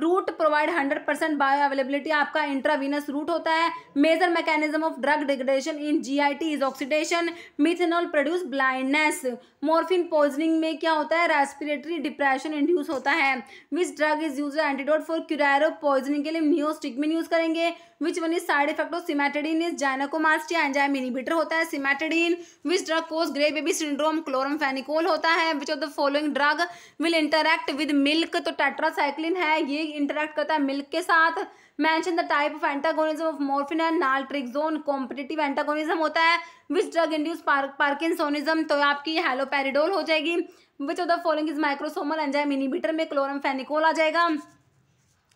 route provide hundred percent bioavailability आपका intravenous route होता है major mechanism of drug degradation in G I T is oxidation methanol produce blindness morphine poisoning में क्या होता है respiratory depression induce होता है which drug is use antidote for curare poisoning के लिए म्योस्टिगमिन यूज करेंगे which one is side effect of cimetidine is gynaecomastia enzyme inhibitor होता है cimetidine which drug cause grey baby syndrome chloramphenicol होता है which of the following drug will interact with milk तो tetracycline है ये interact करता है milk के साथ mention the type of antagonism of morphine and naltrexone competitive antagonism होता है विच ड्रग इंड्यूस पार्किंसोनिज्म तो आपकी हेलोपेरिडोल हो जाएगी which of the following is microsomal enzyme inhibitor में क्लोरम फेनिकोल आ जाएगा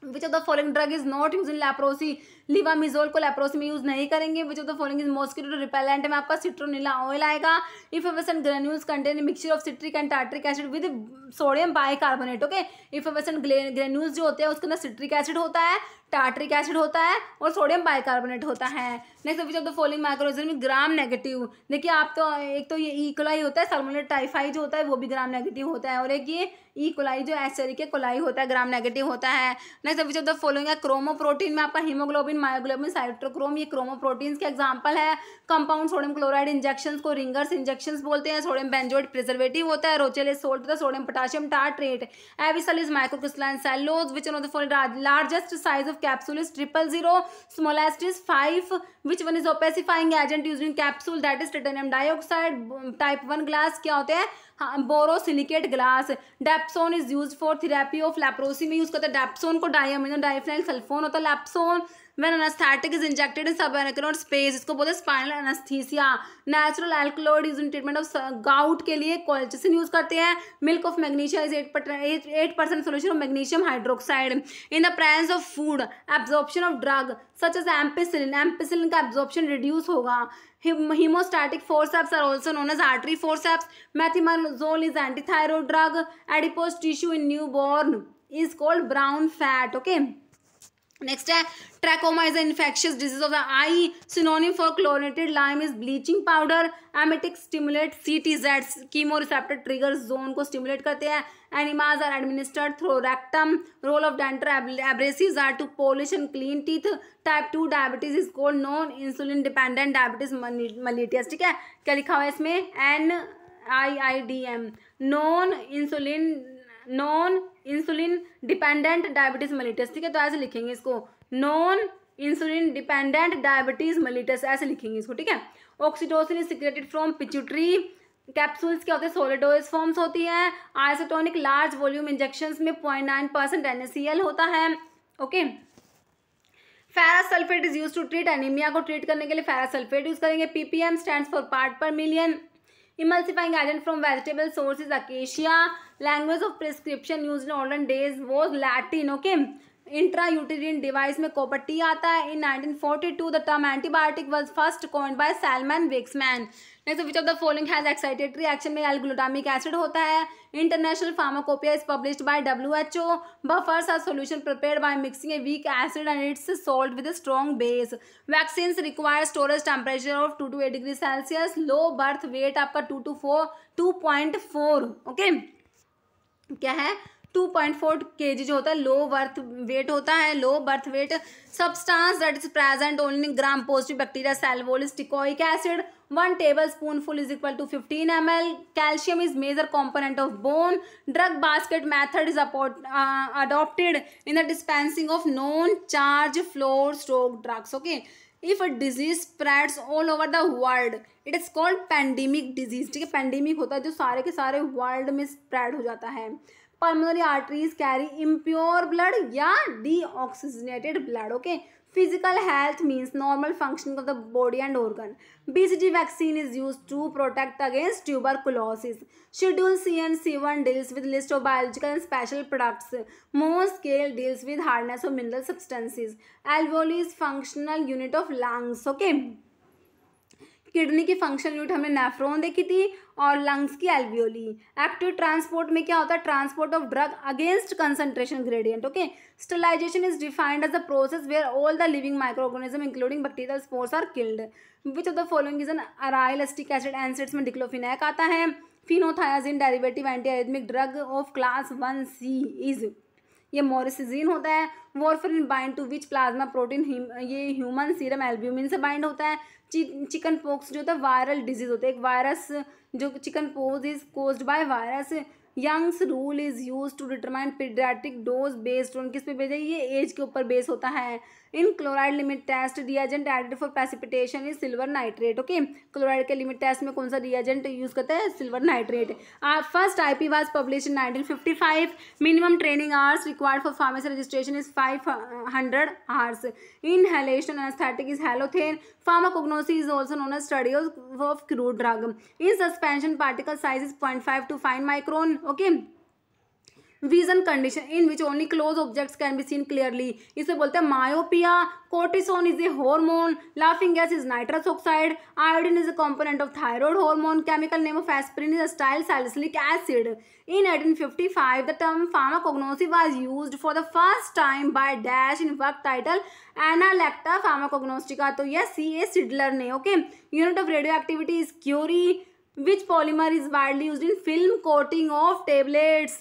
which of the following drug is not use in leprosy levamisole को लेप्रोस में यूज नहीं करेंगे which of the following is mosquito repellent में आपका सिट्रोनिला ऑयल आएगा effervescent granules contain mixture of citric and tartaric acid with sodium bicarbonate okay effervescent granules जो होते हैं उसके अंदर सिट्रिक एसिड होता है टार्ट्रिक एसिड होता है और सोडियम बाइकार्बोनेट होता है next which of the following microorganism gram negative देखिए आप तो एक तो ये इकोलाई e. होता है सलमोनेट टाइफाइड जो होता है वो भी ग्राम नेगेटिव होता है और एक ये ई e. कोलाई जो एस के कोलाई होता है ग्राम नेगेटिव होता है next which of the following है में आपका हीमोग्लोबिन मायोग्लोबिन साइट्रोक्रोम ये क्रोमोप्रोटीन्स के एग्जाम्पल है कंपाउंड सोडियम क्लोराइड इंजेक्शन को रिंगर्स इंजेक्शन बोलते हैं सोडियम बेंजोइड प्रिजर्वेटिव होता है रोचेल सोल्ट होता है sodium potassium tartrate Avicel is microcrystalline cellulose which one of the largest size of capsule is triple zero smallest is five which one is opacifying agent use in capsule that is titanium dioxide type one glass क्या होते हैं borosilicate glass dapsone is use for therapy of leprosy में use करते हैं dapsone को diamino diphenyl sulphone होता है लेप्सोन when anesthetic is injected in subarachnoid space इसको बोलते हैं spinal anaesthesia natural alkaloid use in treatment of gout के लिए कोल्चिसिन यूज करते हैं milk of magnesia is eight eight percent solution of magnesium hydroxide in the presence of food absorption of drug such as ampicillin ampicillin का absorption reduce होगा hemostatic forceps are also known as artery forceps methimazole is antithyroid drug adipose tissue in newborn is called brown fat okay next है Trachoma is an infectious disease of the eye. Synonym for chlorinated lime is bleaching powder. Emetic stimulate CTZ. Chemoreceptor trigger zone को stimulate करते हैं Enemas are administered through rectum. Role of dental abrasives are to polish and clean teeth. Type 2 diabetes is called non-insulin dependent diabetes mellitus. ठीक है क्या लिखा हुआ है इसमें N I I D M non insulin non insulin dependent diabetes mellitus ठीक है तो ऐसे लिखेंगे इसको non insulin dependent diabetes mellitus ऐसे लिखेंगे इसको ठीक है oxytocin is secreted from pituitary capsules क्या होते हैं सोलिडोइस फॉर्म्स होती हैं आइसोटोनिक लार्ज वॉल्यूम इंजेक्शन में पॉइंट नाइन परसेंट एन होता है okay ferrous sulphate is use to treat anaemia को ट्रीट करने के लिए फेरा सल्फेट यूज करेंगे PPM stand for part per million emulsifying agent from vegetable source is acacia language of prescription use in olden days was Latin okay intra uterine device में copper T आता है in 1942 the term antibiotic was first coined by Selman Waksman next which of the following has excited reaction में L glutamic acid होता है international pharmacopoeia is published by W H O buffers are solution prepare by mixing a weak acid and its salt with strong base vaccine require storage temperature of two to eight degree Celsius low birth weight आपका two to four two point four okay क्या है to point four के जी जो होता है low birth weight होता है low birth weight substance that is present only gram positive bacteria cell wall स्टिकोइक acid one table spoon full is equal to fifteen M L calcium is major component of bone drug basket method is adopted in the dispensing of non charge floor stroke drugs okay if a disease spreads all over the world it is called pandemic disease ठीक है pandemic होता है जो सारे के सारे world में spread हो जाता है pulmonary arteries carry impure blood या deoxygenated blood okay physical health means normal functioning of the body and organ B vaccine is use to protect against tuberculosis schedule C and C one deals with list of biological and special products Mohs scale deals with hardness of mineral substances alveoli functional unit of lungs okay kidney की functional unit हमने nephron देखी थी और lungs की alveoli active transport में क्या होता है transport of drug against concentration gradient okay sterilization is defined as a process where all the living micro organism including bacterial spores are killed which of the following is an aryl acetic acid NSAIDs में diclofenac आता है phenothiazine derivative antiarrhythmic drug of class one C is ये moricizine होता है warfarin bind to which plasma protein ये human serum albumin से bind होता है चिकन पॉक्स जो होता है वायरल डिजीज होता है एक वायरस जो chicken pox is cause by virus Young's rule is use to determine pediatric dose based on किस पे भेजा ये एज के ऊपर बेस होता है in chloride limit test reagent added for precipitation is silver nitrate okay chloride के limit test में कौन सा रियाजेंट यूज करता है silver nitrate first I P was publish in nineteen fifty five minimum training hours required for pharmacy registration is five hundred hours inhalation anaesthetic is halothane pharmacognosy is also known as study of crude drug in suspension particle size is point five to five micron okay vision condition in which only close objects can be seen clearly इसे बोलते हैं myopia cortisone is a hormone laughing gas is nitrous oxide iodine is a component of thyroid hormone chemical name of aspirin is acetyl salicylic acid in eighteen fifty five the term pharmacognosy was use for the first time by dash in work title analecta pharmacognostica तो यह C A Seydler ने okay unit of radioactivity is curie which polymer is widely use in film coating of tablets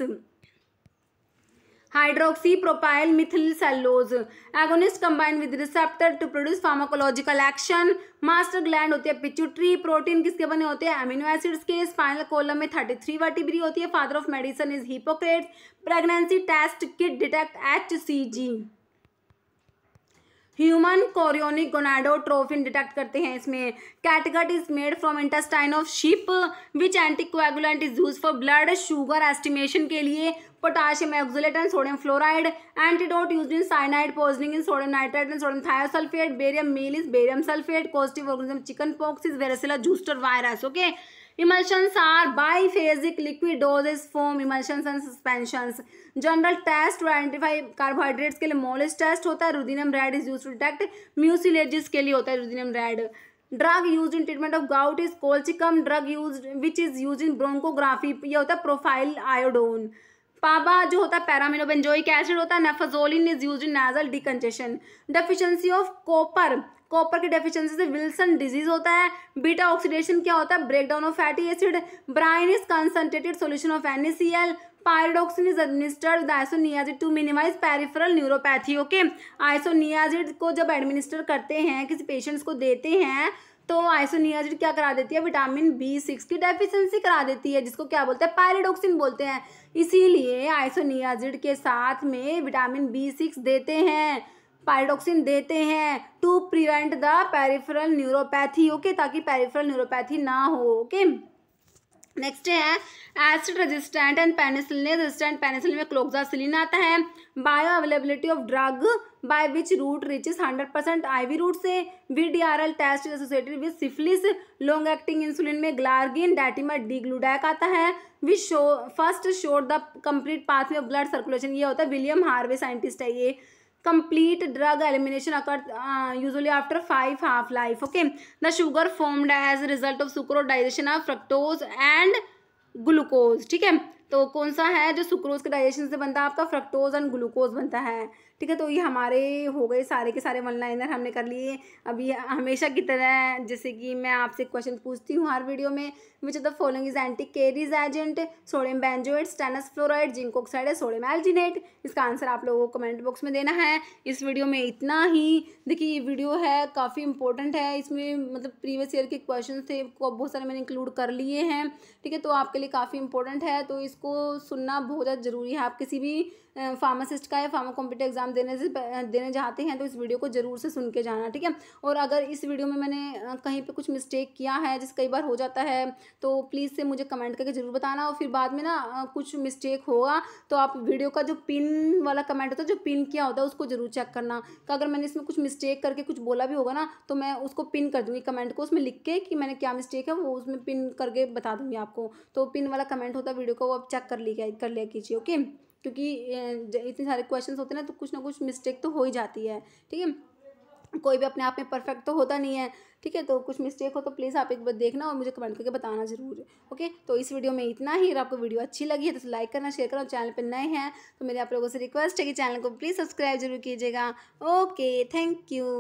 hydroxy propyl methyl cellulose agonist combine with receptor to produce pharmacological action master gland होती है pituitary protein किसके बने होते हैं amino acids के spinal column में thirty three vertebrae होती है father of medicine is Hippocrates pregnancy test kit detect H C G human chorionic gonadotrophin detect करते हैं इसमें catgut is made from intestine of sheep which anticoagulant is use for blood sugar estimation के लिए potassium oxalate and sodium fluoride antidote use in cyanide poisoning in sodium nitrate and sodium thiosulphate barium meal is barium sulphate positive organism chicken pox is varicella zoster virus okay Emulsions are biphasic liquid doses, foam, emulsions and suspensions. General test to identify carbohydrates के लिए Molisch test होता है ruthenium red is use to detect mucilages के लिए होता है ruthenium red drug use in treatment of gout is colchicum drug use which is use in bronchography यह होता है प्रोफाइल आयोडोन पाबा जो होता है पैरामिनोबेंजोइक एसिड होता है naphazoline is use in nasal decongestion deficiency of copper copper की डेफिशिएंसी से विल्सन डिजीज होता है बीटा ऑक्सीडेशन क्या होता है breakdown of fatty acid brine is concentrated solution of an pyridoxine is administered with isoniazid to minimise peripheral neuropathy okay isoniazid को जब administer करते हैं किसी पेशेंट्स को देते हैं तो आइसोनियाजिड क्या करा देती है विटामिन बी सिक्स की डेफिशिएंसी करा देती है जिसको क्या बोलते हैं पायरेडोक्सिन बोलते हैं इसीलिए आइसोनियाजिड के साथ में विटामिन बी सिक्स देते हैं पायरोक्सिन देते हैं to prevent the peripheral neuropathy okay ताकि पेरिफेरल न्यूरोपैथी ना हो ओके नेक्स्ट है acid resistant and penicillin resistant penicillin में क्लोक्सासिलिन आता है bioavailability of drug by which route reaches hundred percent IV route से V D R L test associated with syphilis long acting insulin में glargine detemir degludec आता है we show first shore the complete pathway of blood circulation ये होता है William Harvey scientist है ये complete drug elimination occurs uh, usually after five half life okay the sugar formed as a result of sucrose digestion of fructose and glucose ठीक है तो कौन सा है जो सुक्रोज के डाइजेशन से बनता है आपका फ्रक्टोज एंड ग्लूकोज बनता है ठीक है तो ये हमारे हो गए सारे के सारे वन लाइनर हमने कर लिए अभी हमेशा की तरह जैसे कि मैं आपसे क्वेश्चन पूछती हूँ हर वीडियो में which of the following is anti caries agent sodium benzoate stannous fluoride zinc oxide है सोडियम एल्जिनेट इसका आंसर आप लोगों को कमेंट बॉक्स में देना है इस वीडियो में इतना ही देखिए ये वीडियो है काफ़ी इंपॉर्टेंट है इसमें मतलब प्रीवियस ईयर के क्वेश्चन थे बहुत सारे मैंने इंक्लूड कर लिए हैं ठीक है तो आपके लिए काफ़ी इंपॉर्टेंट है तो इसको सुनना बहुत ज़्यादा ज़रूरी है आप किसी भी फार्मासिस्ट का या फार्मा कॉम्पिटिव एग्जाम देने से देने जाते हैं तो इस वीडियो को ज़रूर से सुन के जाना ठीक है और अगर इस वीडियो में मैंने कहीं पर कुछ मिस्टेक किया है जिस कई बार हो जाता है तो प्लीज़ से मुझे कमेंट करके ज़रूर बताना और फिर बाद में ना कुछ मिस्टेक होगा तो आप वीडियो का जो पिन वाला कमेंट होता है जो पिन किया होता है उसको ज़रूर चेक करना तो अगर मैंने इसमें कुछ मिस्टेक करके कुछ बोला भी होगा ना तो मैं उसको पिन कर दूँगी कमेंट को उसमें लिख के कि मैंने क्या मिस्टेक है वो उसमें पिन करके बता दूँगी आपको तो पिन वाला कमेंट होता है वीडियो का वो आप चेक कर लिया कर लिया कीजिए ओके क्योंकि इतने सारे क्वेश्चन होते हैं ना तो कुछ ना कुछ मिस्टेक तो हो ही जाती है ठीक है कोई भी अपने आप में परफेक्ट तो होता नहीं है ठीक है तो कुछ मिस्टेक हो तो प्लीज़ आप एक बार देखना और मुझे कमेंट करके बताना जरूर ओके तो इस वीडियो में इतना ही अगर आपको वीडियो अच्छी लगी है तो लाइक करना शेयर करना चैनल पर नए हैं तो मेरे आप लोगों से रिक्वेस्ट है कि चैनल को प्लीज़ सब्सक्राइब जरूर कीजिएगा ओके थैंक यू